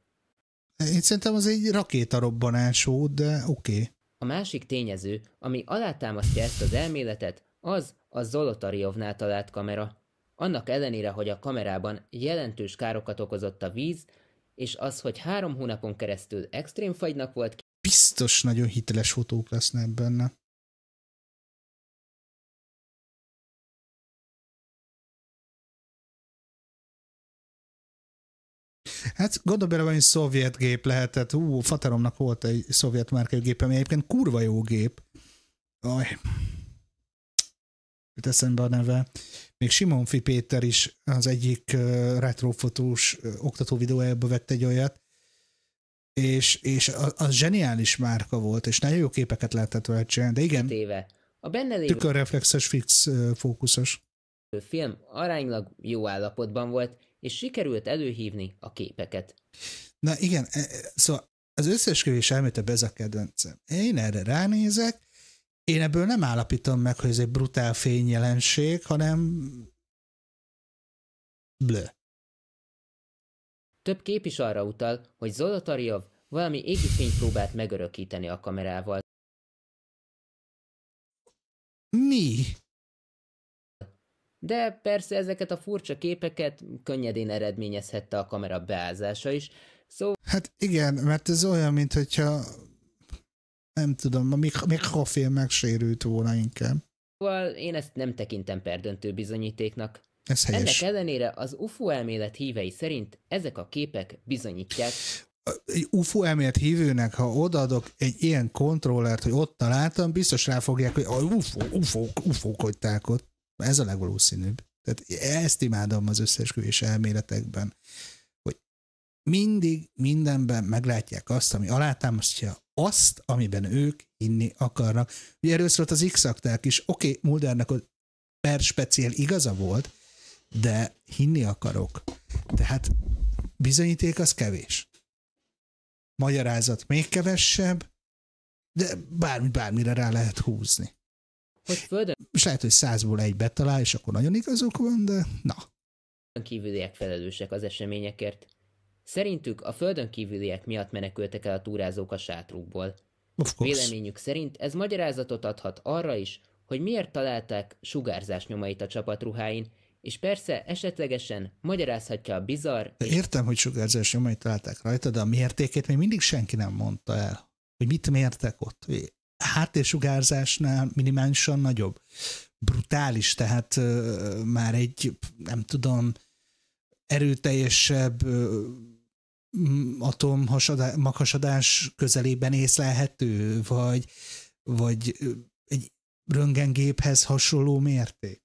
Én szerintem az egy rakétarobbanás volt, de oké. Okay. A másik tényező, ami alátámasztja ezt az elméletet, az a Zolotaryovnál talált kamera. Annak ellenére, hogy a kamerában jelentős károkat okozott a víz, és az, hogy három hónapon keresztül extrém fagynak volt ki... Biztos nagyon hiteles fotók lesznek benne. Hát gondolj bele, valami szovjet gép lehetett. Hú, Fateromnak volt egy szovjet márkai gép, ami egyébként kurva jó gép. Aj. Jut eszembe a neve. Még Fi Péter is az egyik retrofotós oktató videójában vett egy olyat, és, és az, az zseniális márka volt, és nagyon jó képeket lehetett vele csinálni, de igen, éve. A benne lévő... tükörreflexes, fix fókuszos. A film aránylag jó állapotban volt, és sikerült előhívni a képeket. Na igen, e, e, szóval az összesküvés elmétebb ez a kedvencem. Én erre ránézek, én ebből nem állapítom meg, hogy ez egy brutál fényjelenség, hanem blö. Több kép is arra utal, hogy Zolotaryov valami égi próbált megörökíteni a kamerával. Mi? De persze ezeket a furcsa képeket könnyedén eredményezhette a kamera beázása is, szóval... Hát igen, mert ez olyan, mint hogyha nem tudom, a mik- mikrofilm megsérült volna inkább. Szóval én ezt nem tekintem perdöntő bizonyítéknak. Ez helyes. Ennek ellenére az UFO elmélet hívei szerint ezek a képek bizonyítják, egy UFO elmélet hívőnek, ha odaadok egy ilyen kontrollert, hogy ott találtam, biztos rá fogják, hogy a UFO, UFO, UFO-kodták ott. Ez a legvalószínűbb. Tehát ezt imádom az összesküvés elméletekben, hogy mindig mindenben meglátják azt, ami alátámasztja azt, amiben ők hinni akarnak. Ugye erről szólt az x is, oké, okay, Muldernek a per speciál igaza volt, de hinni akarok. Tehát bizonyíték az kevés. Magyarázat még kevesebb, de bármi, bármire rá lehet húzni. Hogy és lehet, hogy százból egy betalál, és akkor nagyon igazuk van, de na. a Kívüliek felelősek az eseményekért. Szerintük a földön kívüliek miatt menekültek el a túrázók a sátrukból. Véleményük szerint ez magyarázatot adhat arra is, hogy miért találták sugárzás nyomait a csapatruháin, és persze esetlegesen magyarázhatja a bizarr... És... Értem, hogy sugárzás nyomait találták rajta, de a mértékét még mindig senki nem mondta el, hogy mit mértek ott háttérsugárzásnál minimálisan nagyobb. Brutális, tehát már egy, nem tudom, erőteljesebb atommakhasadás közelében észlelhető, vagy, vagy egy röntgengéphez hasonló mérték.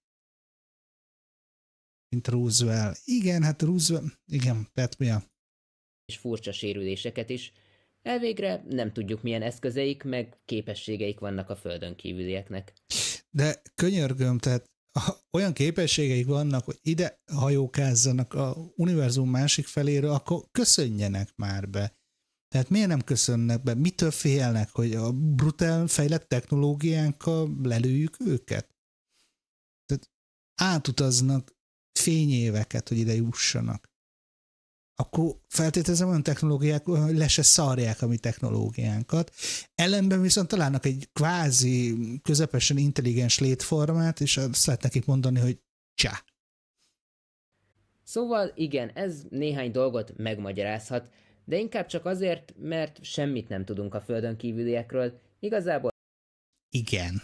Mint Roosevelt. Igen, hát Roosevelt, igen, tehát mi a... És furcsa sérüléseket is Elvégre nem tudjuk, milyen eszközeik, meg képességeik vannak a földön kívülieknek. De könyörgöm, tehát olyan képességeik vannak, hogy ide hajókázzanak a univerzum másik feléről, akkor köszönjenek már be. Tehát miért nem köszönnek be? Mitől félnek, hogy a brutál fejlett technológiánkkal lelőjük őket? Tehát átutaznak fényéveket, hogy ide jussanak akkor feltételezem olyan technológiák, le se szarják a mi technológiánkat. Ellenben viszont találnak egy kvázi közepesen intelligens létformát, és azt lehet nekik mondani, hogy csá. Szóval igen, ez néhány dolgot megmagyarázhat, de inkább csak azért, mert semmit nem tudunk a földön kívüliekről, igazából igen.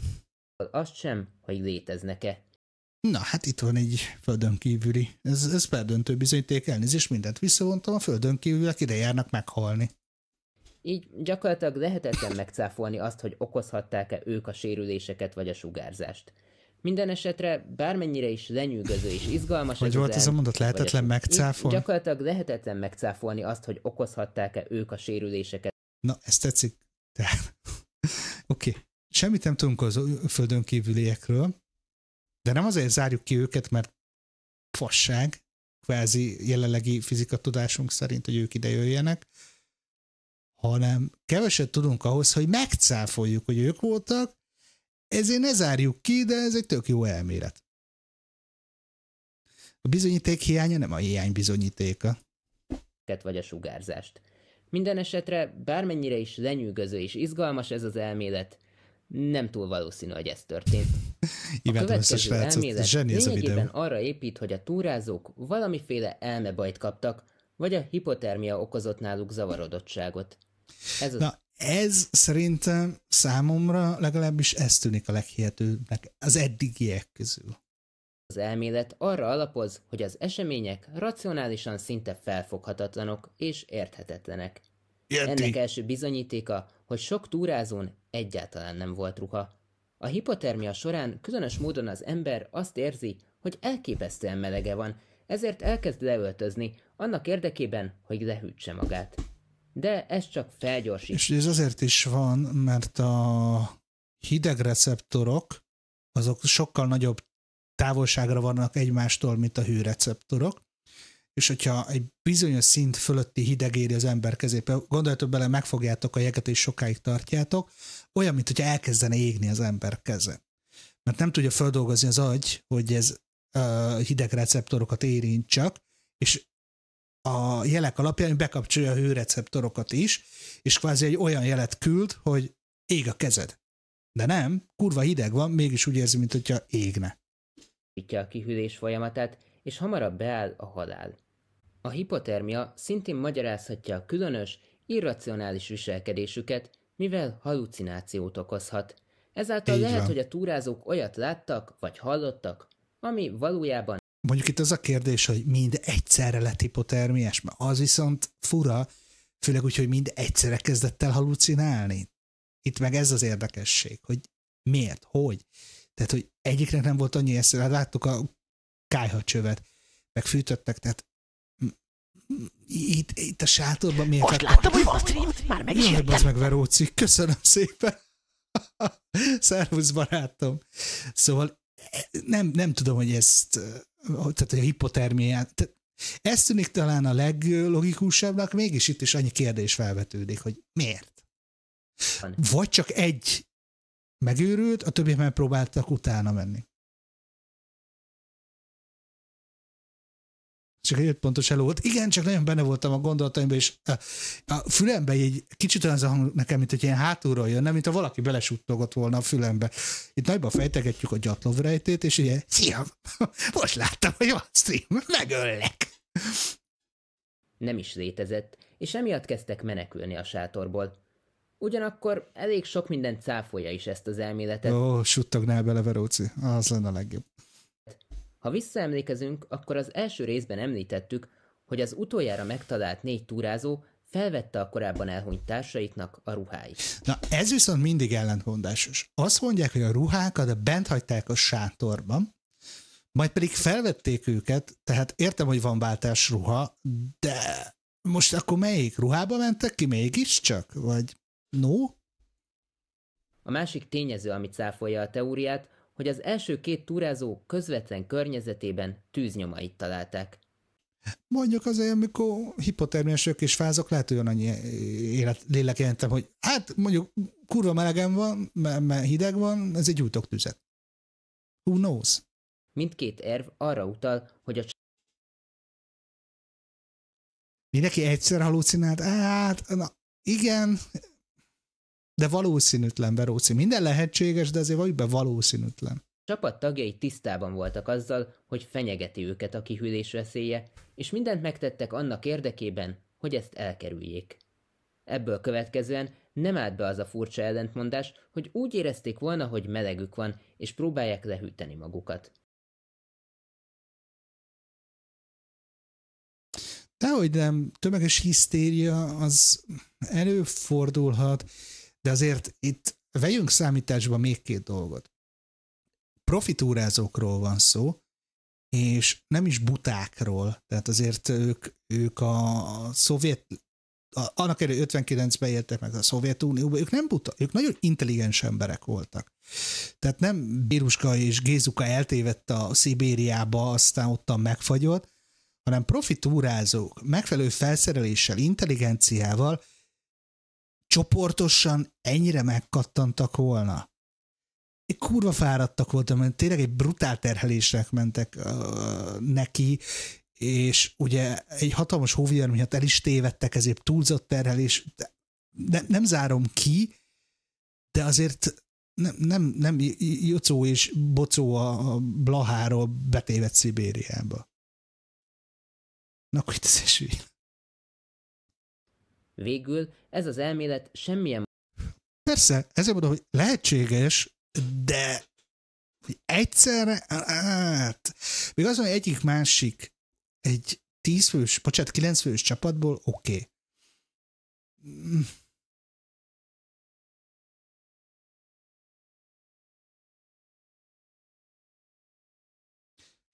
Azt sem, hogy léteznek-e. Na, hát itt van egy földön kívüli. Ez, ez perdöntő bizonyíték, elnézést, mindent visszavontam, a földön kívüliek ide járnak meghalni. Így gyakorlatilag lehetetlen megcáfolni azt, hogy okozhatták-e ők a sérüléseket vagy a sugárzást. Minden esetre bármennyire is lenyűgöző és izgalmas Hogy ez volt ez a mondat? Lehetetlen megcáfolni? Gyakorlatilag lehetetlen megcáfolni azt, hogy okozhatták-e ők a sérüléseket. Na, ez tetszik. [LAUGHS] Oké. okay. Semmit nem tudunk az földön kívüliekről, de nem azért zárjuk ki őket, mert fasság, kvázi jelenlegi fizika tudásunk szerint, hogy ők ide jöjjenek, hanem keveset tudunk ahhoz, hogy megcáfoljuk, hogy ők voltak, ezért ne zárjuk ki, de ez egy tök jó elmélet. A bizonyíték hiánya nem a hiány bizonyítéka. Vagy a sugárzást. Minden esetre bármennyire is lenyűgöző és izgalmas ez az elmélet, nem túl valószínű, hogy ez történt. a következő elmélet ez a arra épít, hogy a túrázók valamiféle elmebajt kaptak, vagy a hipotermia okozott náluk zavarodottságot. Ez az... Na, ez szerintem számomra legalábbis ez tűnik a leghihetőbbnek az eddigiek közül. Az elmélet arra alapoz, hogy az események racionálisan szinte felfoghatatlanok és érthetetlenek. Yeti. Ennek első bizonyítéka, hogy sok túrázón egyáltalán nem volt ruha. A hipotermia során különös módon az ember azt érzi, hogy elképesztően melege van, ezért elkezd leöltözni, annak érdekében, hogy lehűtse magát. De ez csak felgyorsít. És ez azért is van, mert a hidegreceptorok azok sokkal nagyobb távolságra vannak egymástól, mint a hőreceptorok, és hogyha egy bizonyos szint fölötti hideg éri az ember kezébe, gondoljatok bele, megfogjátok a jeget és sokáig tartjátok, olyan, mint hogyha elkezdene égni az ember keze. Mert nem tudja feldolgozni az agy, hogy ez uh, hideg receptorokat érint csak, és a jelek alapján bekapcsolja a hőreceptorokat is, és kvázi egy olyan jelet küld, hogy ég a kezed. De nem, kurva hideg van, mégis úgy érzi, mint hogyha égne. Itt a kihűlés folyamatát, és hamarabb beáll a halál. A hipotermia szintén magyarázhatja a különös, irracionális viselkedésüket, mivel halucinációt okozhat. Ezáltal Így lehet, van. hogy a túrázók olyat láttak, vagy hallottak, ami valójában Mondjuk itt az a kérdés, hogy mind egyszerre lett hipotermiás, mert az viszont fura, főleg úgy, hogy mind egyszerre kezdett el halucinálni. Itt meg ez az érdekesség, hogy miért, hogy. Tehát, hogy egyiknek nem volt annyi eszére, hát láttuk a kájhacsövet, meg fűtöttek, tehát itt, itt a sátorban miért? Most láttam, hogy van stream, már meg is Jaj, meg Veróci, köszönöm szépen. [LAUGHS] Szervusz barátom. Szóval e, nem, nem tudom, hogy ezt, e, tehát a hipotermiát, ez tűnik talán a leglogikusabbnak, mégis itt is annyi kérdés felvetődik, hogy miért? Vagy csak egy megőrült, a többiek megpróbáltak utána menni. csak egy pontos eló volt. Igen, csak nagyon benne voltam a gondolataimban, és eh, a fülembe egy kicsit olyan a hang nekem, mint hogy ilyen hátulról jönne, mint ha valaki belesuttogott volna a fülembe. Itt nagyban fejtegetjük a gyatlovrejtét, és ugye, szia, [LAUGHS] most láttam, hogy a stream, megöllek. Nem is létezett, és emiatt kezdtek menekülni a sátorból. Ugyanakkor elég sok minden cáfolja is ezt az elméletet. Ó, suttognál bele, Veróci, az lenne a legjobb. Ha visszaemlékezünk, akkor az első részben említettük, hogy az utoljára megtalált négy túrázó felvette a korábban elhunyt társaiknak a ruháit. Na ez viszont mindig ellentmondásos. Azt mondják, hogy a ruhákat bent hagyták a sátorban, majd pedig felvették őket, tehát értem, hogy van váltás ruha, de most akkor melyik ruhába mentek ki mégiscsak? Vagy no? A másik tényező, amit cáfolja a teóriát, hogy az első két túrázó közvetlen környezetében tűznyomait találták. Mondjuk azért, amikor hipotermiások és fázok, lehet olyan annyi élet, lélek jelentem, hogy hát mondjuk kurva melegen van, mert hideg van, ez egy újtok tüzet. Who knows? Mindkét erv arra utal, hogy a Mindenki egyszer halucinált? Hát, na, igen, de valószínűtlen, Beróci. Minden lehetséges, de azért vagy be valószínűtlen. Csapat tagjai tisztában voltak azzal, hogy fenyegeti őket a kihűlés veszélye, és mindent megtettek annak érdekében, hogy ezt elkerüljék. Ebből következően nem állt be az a furcsa ellentmondás, hogy úgy érezték volna, hogy melegük van, és próbálják lehűteni magukat. Dehogy nem, tömeges hisztéria az előfordulhat, de azért itt vegyünk számításba még két dolgot. Profitúrázókról van szó, és nem is butákról, tehát azért ők, ők a szovjet, a, annak elő 59-ben éltek meg a Szovjetunióban, ők nem buta, ők nagyon intelligens emberek voltak. Tehát nem Béruska és Gézuka eltévedt a Szibériába, aztán ottan megfagyott, hanem profitúrázók megfelelő felszereléssel, intelligenciával csoportosan ennyire megkattantak volna. Én kurva fáradtak voltam, mert tényleg egy brutál terhelésnek mentek uh, neki, és ugye egy hatalmas hóvihar miatt el is tévedtek, ezért túlzott terhelés. Ne, nem zárom ki, de azért nem, nem, nem Jocó és Bocó a, Blaháról betévedt Szibériába. Na, hogy itt Végül ez az elmélet semmilyen... Persze, ezért mondom, hogy lehetséges, de egyszerre, Át. még az, hogy egyik másik egy tízfős, bocsánat, kilencfős csapatból, oké. Okay.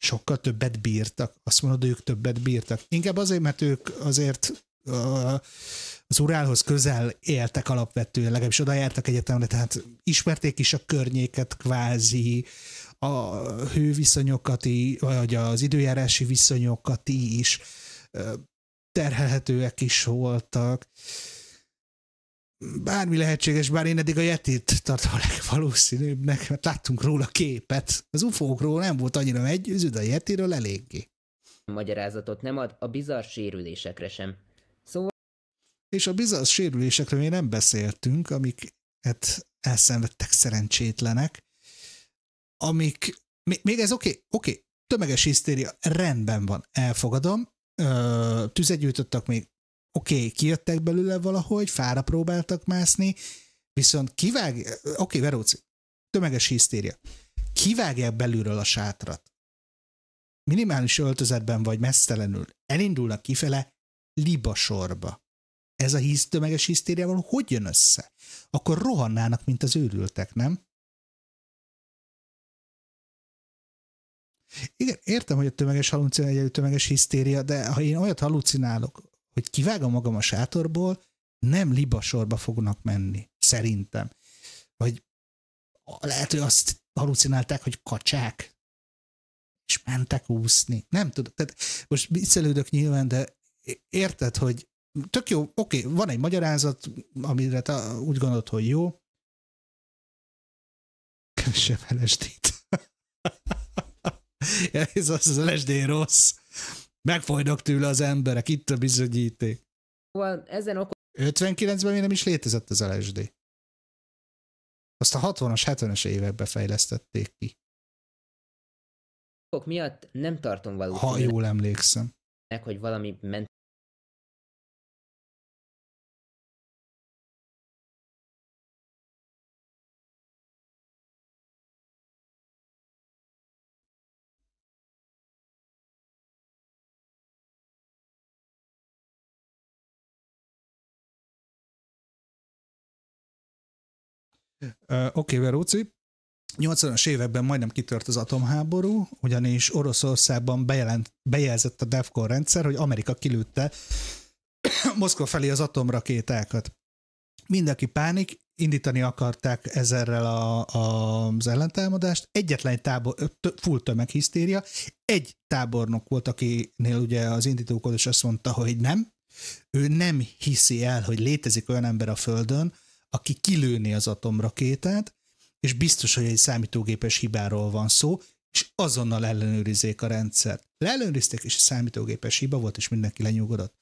sokkal többet bírtak. Azt mondod, ők többet bírtak. Inkább azért, mert ők azért az Urálhoz közel éltek alapvetően, legalábbis oda jártak egyetemre, tehát ismerték is a környéket kvázi, a hőviszonyokat, vagy az időjárási viszonyokat is terhelhetőek is voltak. Bármi lehetséges, bár én eddig a Yetit tartom a legvalószínűbbnek, mert láttunk róla képet. Az ufókról nem volt annyira meggyőző, de a Yetiről eléggé. Magyarázatot nem ad a bizarr sérülésekre sem és a bizonyos sérülésekről még nem beszéltünk, amiket hát elszenvedtek szerencsétlenek, amik, még ez oké, okay, oké, okay, tömeges hisztéria, rendben van, elfogadom, tüzet még, oké, okay, kijöttek belőle valahogy, fára próbáltak mászni, viszont kivág, oké, okay, Veróci, tömeges hisztéria, kivágják belülről a sátrat, minimális öltözetben vagy messzelenül, elindulnak kifele libasorba ez a hisz, tömeges hisztériával hogy jön össze? Akkor rohannának, mint az őrültek, nem? Igen, értem, hogy a tömeges halucináció egyelő tömeges hisztéria, de ha én olyat halucinálok, hogy kivágom magam a sátorból, nem libasorba fognak menni, szerintem. Vagy lehet, hogy azt halucinálták, hogy kacsák, és mentek úszni. Nem tudom. Tehát most viccelődök nyilván, de érted, hogy tök jó, oké, van egy magyarázat, amire te úgy gondolod, hogy jó. Sem LSD-t. [LAUGHS] ja, ez az, az LSD rossz. Megfolynak tőle az emberek, itt a bizonyíték. Well, szóval ezen 59-ben még nem is létezett az LSD. Azt a 60-as, 70-es években fejlesztették ki. Okok miatt nem tartom valószínűleg. Ha jól emlékszem. Meg, hogy valami ment Oké, okay, Veróci. 80-as években majdnem kitört az atomháború, ugyanis Oroszországban bejelent, bejelzett a DEFCON rendszer, hogy Amerika kilőtte [COUGHS] Moszkva felé az atomrakétákat. Mindenki pánik, indítani akarták ezerrel a, a, az ellentámadást. Egyetlen tábor, full tömeghisztéria. Egy tábornok volt, akinél ugye az indítókod is azt mondta, hogy nem. Ő nem hiszi el, hogy létezik olyan ember a Földön, aki kilőni az atomrakétát, és biztos, hogy egy számítógépes hibáról van szó, és azonnal ellenőrizzék a rendszert. Leellenőrizték, és a számítógépes hiba volt, és mindenki lenyugodott.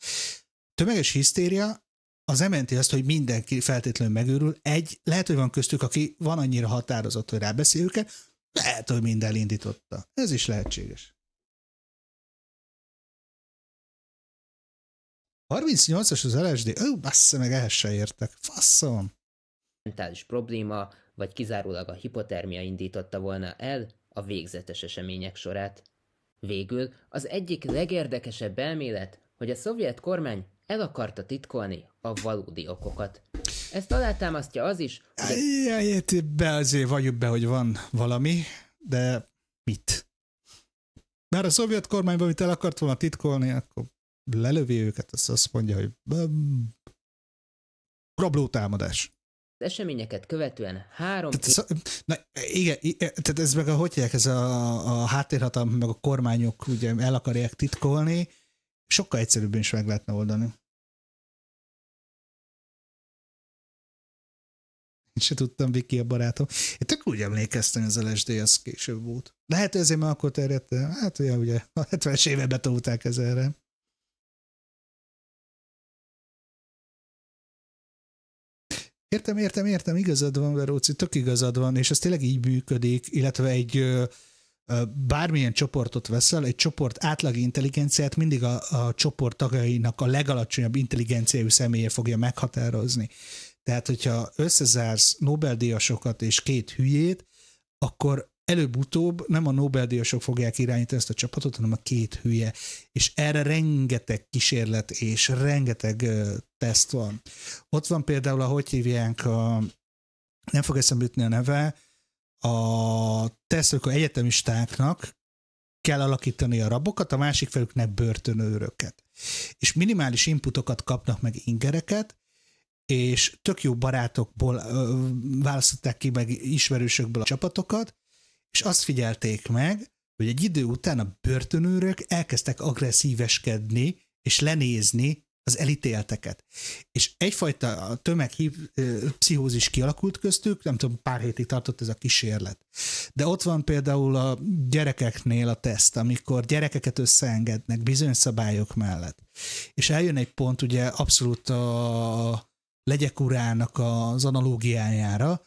Tömeges hisztéria az nem azt, hogy mindenki feltétlenül megőrül. Egy, lehet, hogy van köztük, aki van annyira határozott, hogy rábeszél őket, lehet, hogy minden elindította. Ez is lehetséges. 38-as az LSD, ő bassza, meg ehhez se értek. Faszom mentális probléma vagy kizárólag a hipotermia indította volna el a végzetes események sorát. Végül az egyik legérdekesebb elmélet, hogy a szovjet kormány el akarta titkolni a valódi okokat. Ezt alátámasztja az is, hogy... Jaj, be azért vagyunk be, hogy van valami, de mit? Mert a szovjet kormányban, amit el akart volna titkolni, akkor lelövi őket, azt mondja, hogy mm, támadás eseményeket követően három... Tehát, szó, na, igen, igen, tehát ez meg a, hogy ez a, a háttérhatalom, meg a kormányok ugye el akarják titkolni, sokkal egyszerűbben is meg lehetne oldani. se tudtam Viki a barátom. Én tök úgy emlékeztem, az LSD az később volt. Lehet, hogy ezért már akkor terjedt, hát ugye, ugye a 70-es éve betolták ez erre. Értem, értem, értem, igazad van, Veróci, tök igazad van, és ez tényleg így működik, illetve egy bármilyen csoportot veszel, egy csoport átlag intelligenciát mindig a, a csoport tagjainak a legalacsonyabb intelligenciájú személye fogja meghatározni. Tehát, hogyha összezársz Nobel-díjasokat és két hülyét, akkor előbb-utóbb nem a Nobel-díjasok fogják irányítani ezt a csapatot, hanem a két hülye. És erre rengeteg kísérlet és rengeteg teszt van. Ott van például, ahogy hívják, a, nem fog eszembe jutni a neve, a a egyetemistáknak kell alakítani a rabokat, a másik felüknek börtönőröket. És minimális inputokat kapnak meg ingereket, és tök jó barátokból választották ki meg ismerősökből a csapatokat, és azt figyelték meg, hogy egy idő után a börtönőrök elkezdtek agresszíveskedni, és lenézni az elítélteket. És egyfajta tömegpszichózis kialakult köztük, nem tudom, pár hétig tartott ez a kísérlet. De ott van például a gyerekeknél a teszt, amikor gyerekeket összeengednek bizonyos szabályok mellett. És eljön egy pont, ugye abszolút a legyek urának az analógiájára,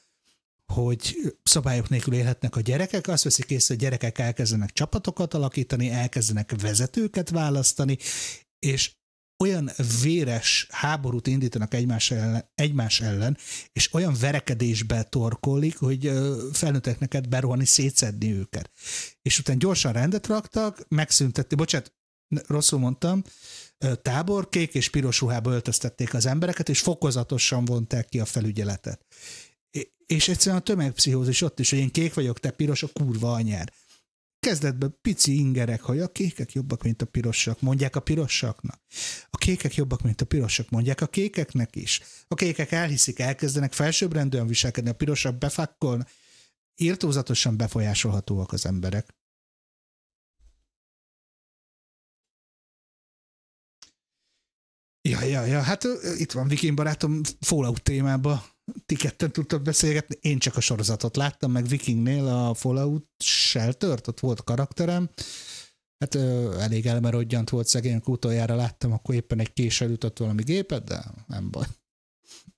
hogy szabályok nélkül élhetnek a gyerekek, azt veszik észre, hogy gyerekek elkezdenek csapatokat alakítani, elkezdenek vezetőket választani, és olyan véres háborút indítanak egymás ellen, egymás ellen és olyan verekedésbe torkolik, hogy felnőtteknek kell berohanni, szétszedni őket. És utána gyorsan rendet raktak, megszüntették, bocsánat, rosszul mondtam, tábor, kék és piros ruhába öltöztették az embereket, és fokozatosan vonták ki a felügyeletet. És egyszerűen a tömegpszichózis ott is, hogy én kék vagyok, te piros, a kurva anyár. Kezdetben pici ingerek, hogy a kékek jobbak, mint a pirosak, mondják a pirosaknak. A kékek jobbak, mint a pirosak, mondják a kékeknek is. A kékek elhiszik, elkezdenek felsőbbrendűen viselkedni, a pirosak befakkolnak. Írtózatosan befolyásolhatóak az emberek. Ja, ja, ja, hát itt van Viking barátom Fallout témába. Ti ketten tudtok beszélgetni, én csak a sorozatot láttam, meg Vikingnél a Fallout shelter ott volt karakterem. Hát ö, elég elmerodjant volt szegény, akkor utoljára láttam, akkor éppen egy késsel ütött valami gépet, de nem baj.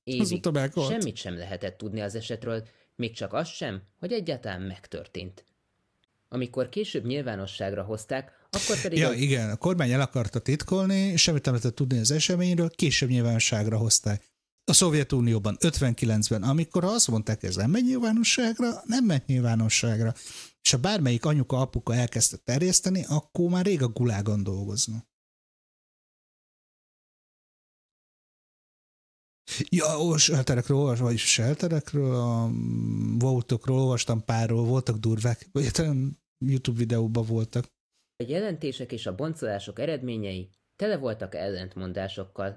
Évig semmit sem lehetett tudni az esetről, még csak az sem, hogy egyáltalán megtörtént. Amikor később nyilvánosságra hozták, akkor pedig ja, egy... igen, a kormány el akarta titkolni, semmit nem lehetett tudni az eseményről, később nyilvánosságra hozták. A Szovjetunióban 59-ben, amikor azt mondták, ez nem megy nyilvánosságra, nem megy nyilvánosságra. És ha bármelyik anyuka, apuka elkezdte terjeszteni, akkor már rég a gulágon dolgozna. Ja, ó, selterekről, olvastam, vagy selterekről, a voltokról mm, olvastam párról, voltak durvák, vagy hát YouTube videóban voltak. A jelentések és a boncolások eredményei tele voltak ellentmondásokkal,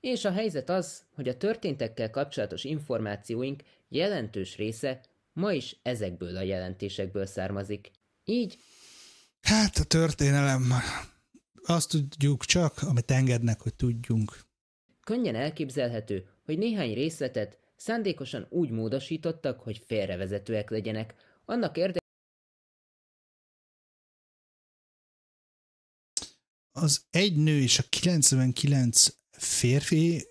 és a helyzet az, hogy a történtekkel kapcsolatos információink jelentős része ma is ezekből a jelentésekből származik. Így... Hát a történelem, azt tudjuk csak, amit engednek, hogy tudjunk. Könnyen elképzelhető, hogy néhány részletet szándékosan úgy módosítottak, hogy félrevezetőek legyenek, annak érdekében, az egy nő és a 99 férfi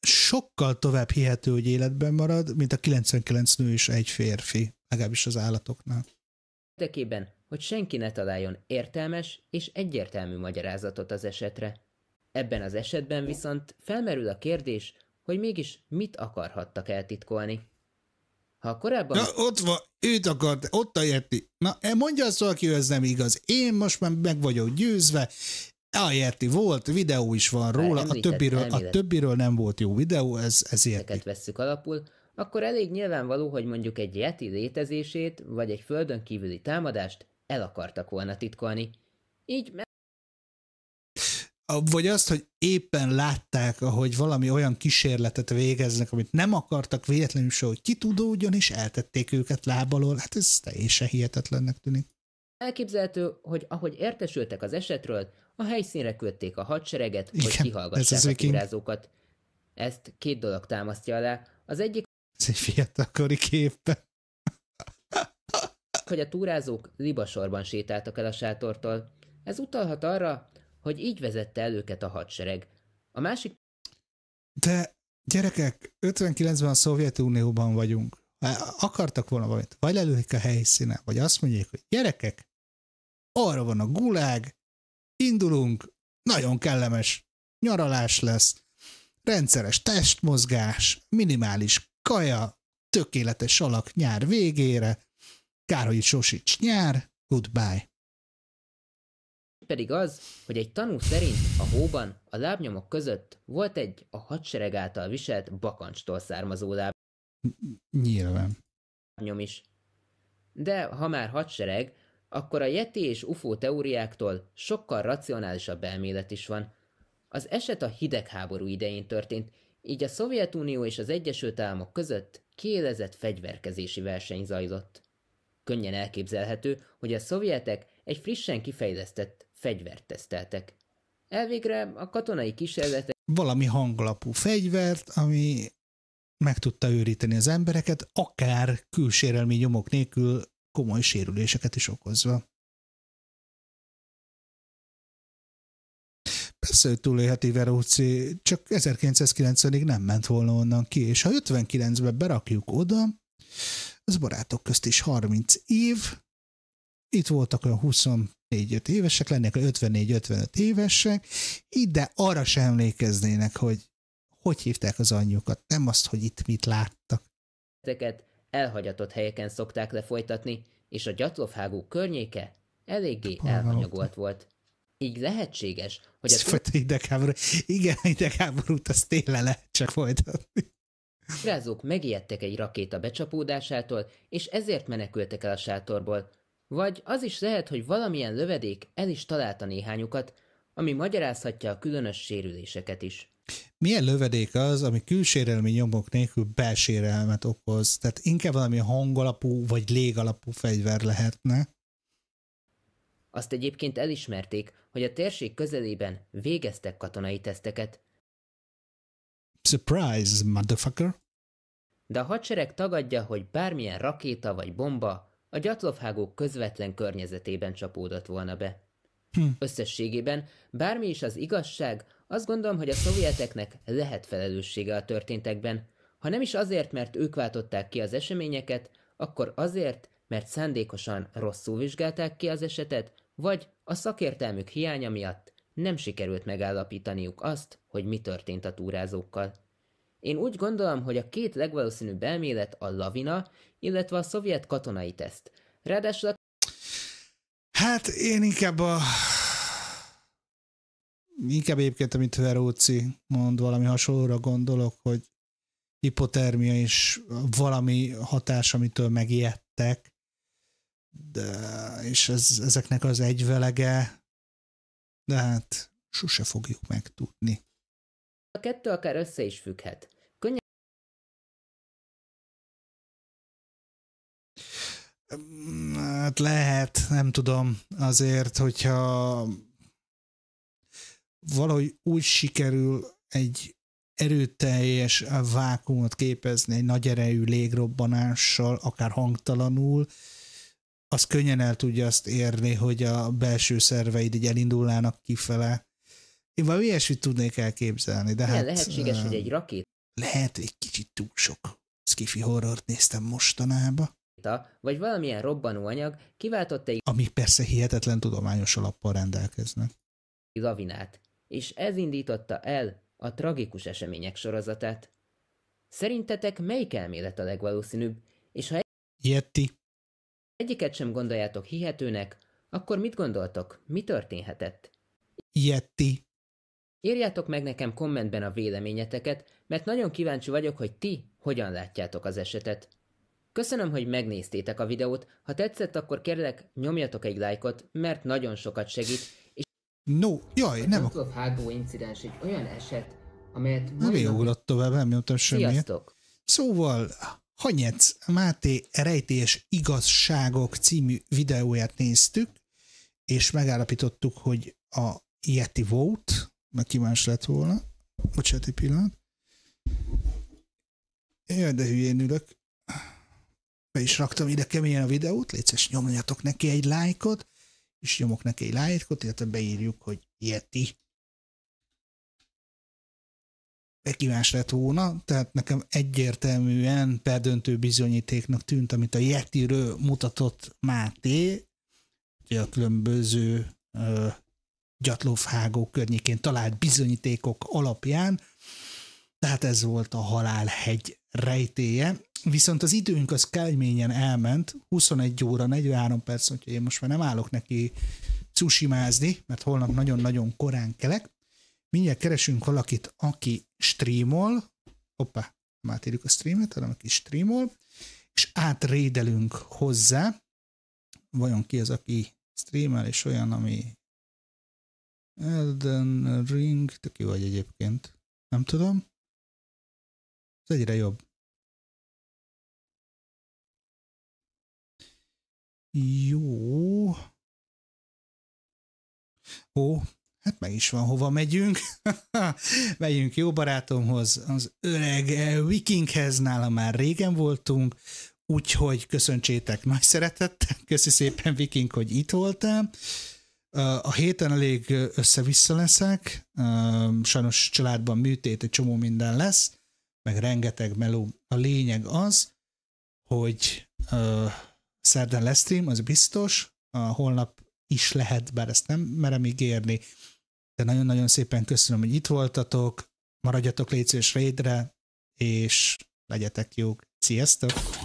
sokkal tovább hihető, hogy életben marad, mint a 99 nő és egy férfi, legalábbis az állatoknál. Érdekében, hogy senki ne találjon értelmes és egyértelmű magyarázatot az esetre. Ebben az esetben viszont felmerül a kérdés, hogy mégis mit akarhattak eltitkolni. Ha korábban... Na, ott van, őt akart, ott a Yeti. Na, e, mondja azt valaki, ez nem igaz. Én most már meg vagyok győzve, a Yeti volt, videó is van róla, a, többiről, a többiről nem volt jó videó, ez, ez Ezeket vesszük alapul, akkor elég nyilvánvaló, hogy mondjuk egy Yeti létezését, vagy egy földön kívüli támadást el akartak volna titkolni. Így vagy azt, hogy éppen látták, ahogy valami olyan kísérletet végeznek, amit nem akartak véletlenül se, hogy kitudódjon, és eltették őket lábalól. Hát ez teljesen hihetetlennek tűnik. Elképzelhető, hogy ahogy értesültek az esetről, a helyszínre küldték a hadsereget, Igen, hogy kihallgassák ez a kirázókat. Ezt két dolog támasztja alá. Az egyik... Ez egy fiatalkori képben. hogy a túrázók libasorban sétáltak el a sátortól. Ez utalhat arra, hogy így vezette el őket a hadsereg. A másik... De gyerekek, 59-ben a Szovjetunióban vagyunk. Akartak volna valamit, vagy lelőik a helyszínen, vagy azt mondják, hogy gyerekek, arra van a gulág, indulunk, nagyon kellemes nyaralás lesz, rendszeres testmozgás, minimális kaja, tökéletes alak nyár végére, kár, hogy sosics nyár, goodbye pedig az, hogy egy tanú szerint a hóban a lábnyomok között volt egy a hadsereg által viselt bakancstól származó láb. Nyilván. lábnyom is. De ha már hadsereg, akkor a Yeti és UFO teóriáktól sokkal racionálisabb elmélet is van. Az eset a hidegháború idején történt, így a Szovjetunió és az Egyesült Államok között kélezett fegyverkezési verseny zajlott. Könnyen elképzelhető, hogy a szovjetek egy frissen kifejlesztett fegyvert teszteltek. Elvégre a katonai kísérletek... Valami hanglapú fegyvert, ami meg tudta őríteni az embereket, akár külsérelmi nyomok nélkül komoly sérüléseket is okozva. Persze, hogy túlélheti Verúci, csak 1990-ig nem ment volna onnan ki, és ha 59-ben berakjuk oda, az barátok közt is 30 év, itt voltak olyan 20 54 5 évesek lennének, 54-55 évesek, ide arra sem emlékeznének, hogy hogy hívták az anyjukat, nem azt, hogy itt mit láttak. Ezeket elhagyatott helyeken szokták lefolytatni, és a gyatlovhágú környéke eléggé elhanyagolt volt. Így lehetséges, hogy... Ez a... folyt idegháború. Igen, idegháborút azt tényleg lehet csak folytatni. Rázók megijedtek egy rakéta becsapódásától, és ezért menekültek el a sátorból, vagy az is lehet, hogy valamilyen lövedék el is találta néhányukat, ami magyarázhatja a különös sérüléseket is. Milyen lövedék az, ami külsérelmi nyomok nélkül belsérelmet okoz? Tehát inkább valami hangalapú vagy légalapú fegyver lehetne. Azt egyébként elismerték, hogy a térség közelében végeztek katonai teszteket. Surprise, motherfucker! De a hadsereg tagadja, hogy bármilyen rakéta vagy bomba a gyatlovhágók közvetlen környezetében csapódott volna be. Hm. Összességében, bármi is az igazság, azt gondolom, hogy a szovjeteknek lehet felelőssége a történtekben, ha nem is azért, mert ők váltották ki az eseményeket, akkor azért, mert szándékosan rosszul vizsgálták ki az esetet, vagy a szakértelmük hiánya miatt nem sikerült megállapítaniuk azt, hogy mi történt a túrázókkal. Én úgy gondolom, hogy a két legvalószínűbb elmélet a lavina, illetve a szovjet katonai teszt. Ráadásul a... Hát én inkább a... Inkább egyébként, amit Veróci mond, valami hasonlóra gondolok, hogy hipotermia is valami hatás, amitől megijedtek, de, és ez, ezeknek az egyvelege, de hát sose fogjuk megtudni. A kettő akár össze is függhet. Könnyen mm, Hát lehet, nem tudom. Azért, hogyha valahogy úgy sikerül egy erőteljes vákumot képezni egy nagy erejű légrobbanással, akár hangtalanul, az könnyen el tudja azt érni, hogy a belső szerveid így elindulnának kifele. Én valami ilyesmit tudnék elképzelni, de hát... lehetséges, uh, hogy egy rakét. Lehet, egy kicsit túl sok skifi horrort néztem mostanában vagy valamilyen robbanóanyag kiváltott egy... Ami persze hihetetlen tudományos alappal rendelkeznek. ...lavinát, és ez indította el a tragikus események sorozatát. Szerintetek melyik elmélet a legvalószínűbb, és ha egy... Yeti. egyiket sem gondoljátok hihetőnek, akkor mit gondoltok, mi történhetett? Jetti. Írjátok meg nekem kommentben a véleményeteket, mert nagyon kíváncsi vagyok, hogy ti hogyan látjátok az esetet. Köszönöm, hogy megnéztétek a videót, ha tetszett, akkor kérlek nyomjatok egy lájkot, mert nagyon sokat segít, és... No, jaj, a nem... A hágó incidens egy olyan eset, amelyet... Nem majdnem... ugrott tovább, nem jutott semmi. Sziasztok! Szóval, Hanyec Máté rejtés igazságok című videóját néztük, és megállapítottuk, hogy a Yeti Vote, meg kíváncsi lett volna. Bocsát, egy pillanat. Jaj, de hülyén ülök. Be is raktam ide keményen a videót, létszes nyomjatok neki egy lájkot, és nyomok neki egy lájkot, illetve beírjuk, hogy Yeti. De kíváns lett volna, tehát nekem egyértelműen perdöntő bizonyítéknak tűnt, amit a Yeti ről mutatott Máté, ugye a különböző uh, gyatlófhágó környékén talált bizonyítékok alapján. Tehát ez volt a halálhegy rejtéje. Viszont az időnk az kelményen elment, 21 óra, 43 perc, hogy én most már nem állok neki cusimázni, mert holnap nagyon-nagyon korán kelek. Mindjárt keresünk valakit, aki streamol. Hoppá, már térjük a streamet, hanem aki streamol. És átrédelünk hozzá. Vajon ki az, aki streamel, és olyan, ami Elden Ring, te ki vagy egyébként? Nem tudom. Ez egyre jobb. Jó. Ó, hát meg is van, hova megyünk. [LAUGHS] megyünk jó barátomhoz, az öreg eh, vikinghez, nála már régen voltunk, úgyhogy köszöntsétek nagy szeretettel. Köszi szépen, viking, hogy itt voltál. A héten elég össze-vissza leszek, sajnos családban műtét, egy csomó minden lesz, meg rengeteg meló. A lényeg az, hogy szerdán lesz stream, az biztos, a holnap is lehet, bár ezt nem merem ígérni, de nagyon-nagyon szépen köszönöm, hogy itt voltatok, maradjatok létszős rédre és legyetek jók. Sziasztok!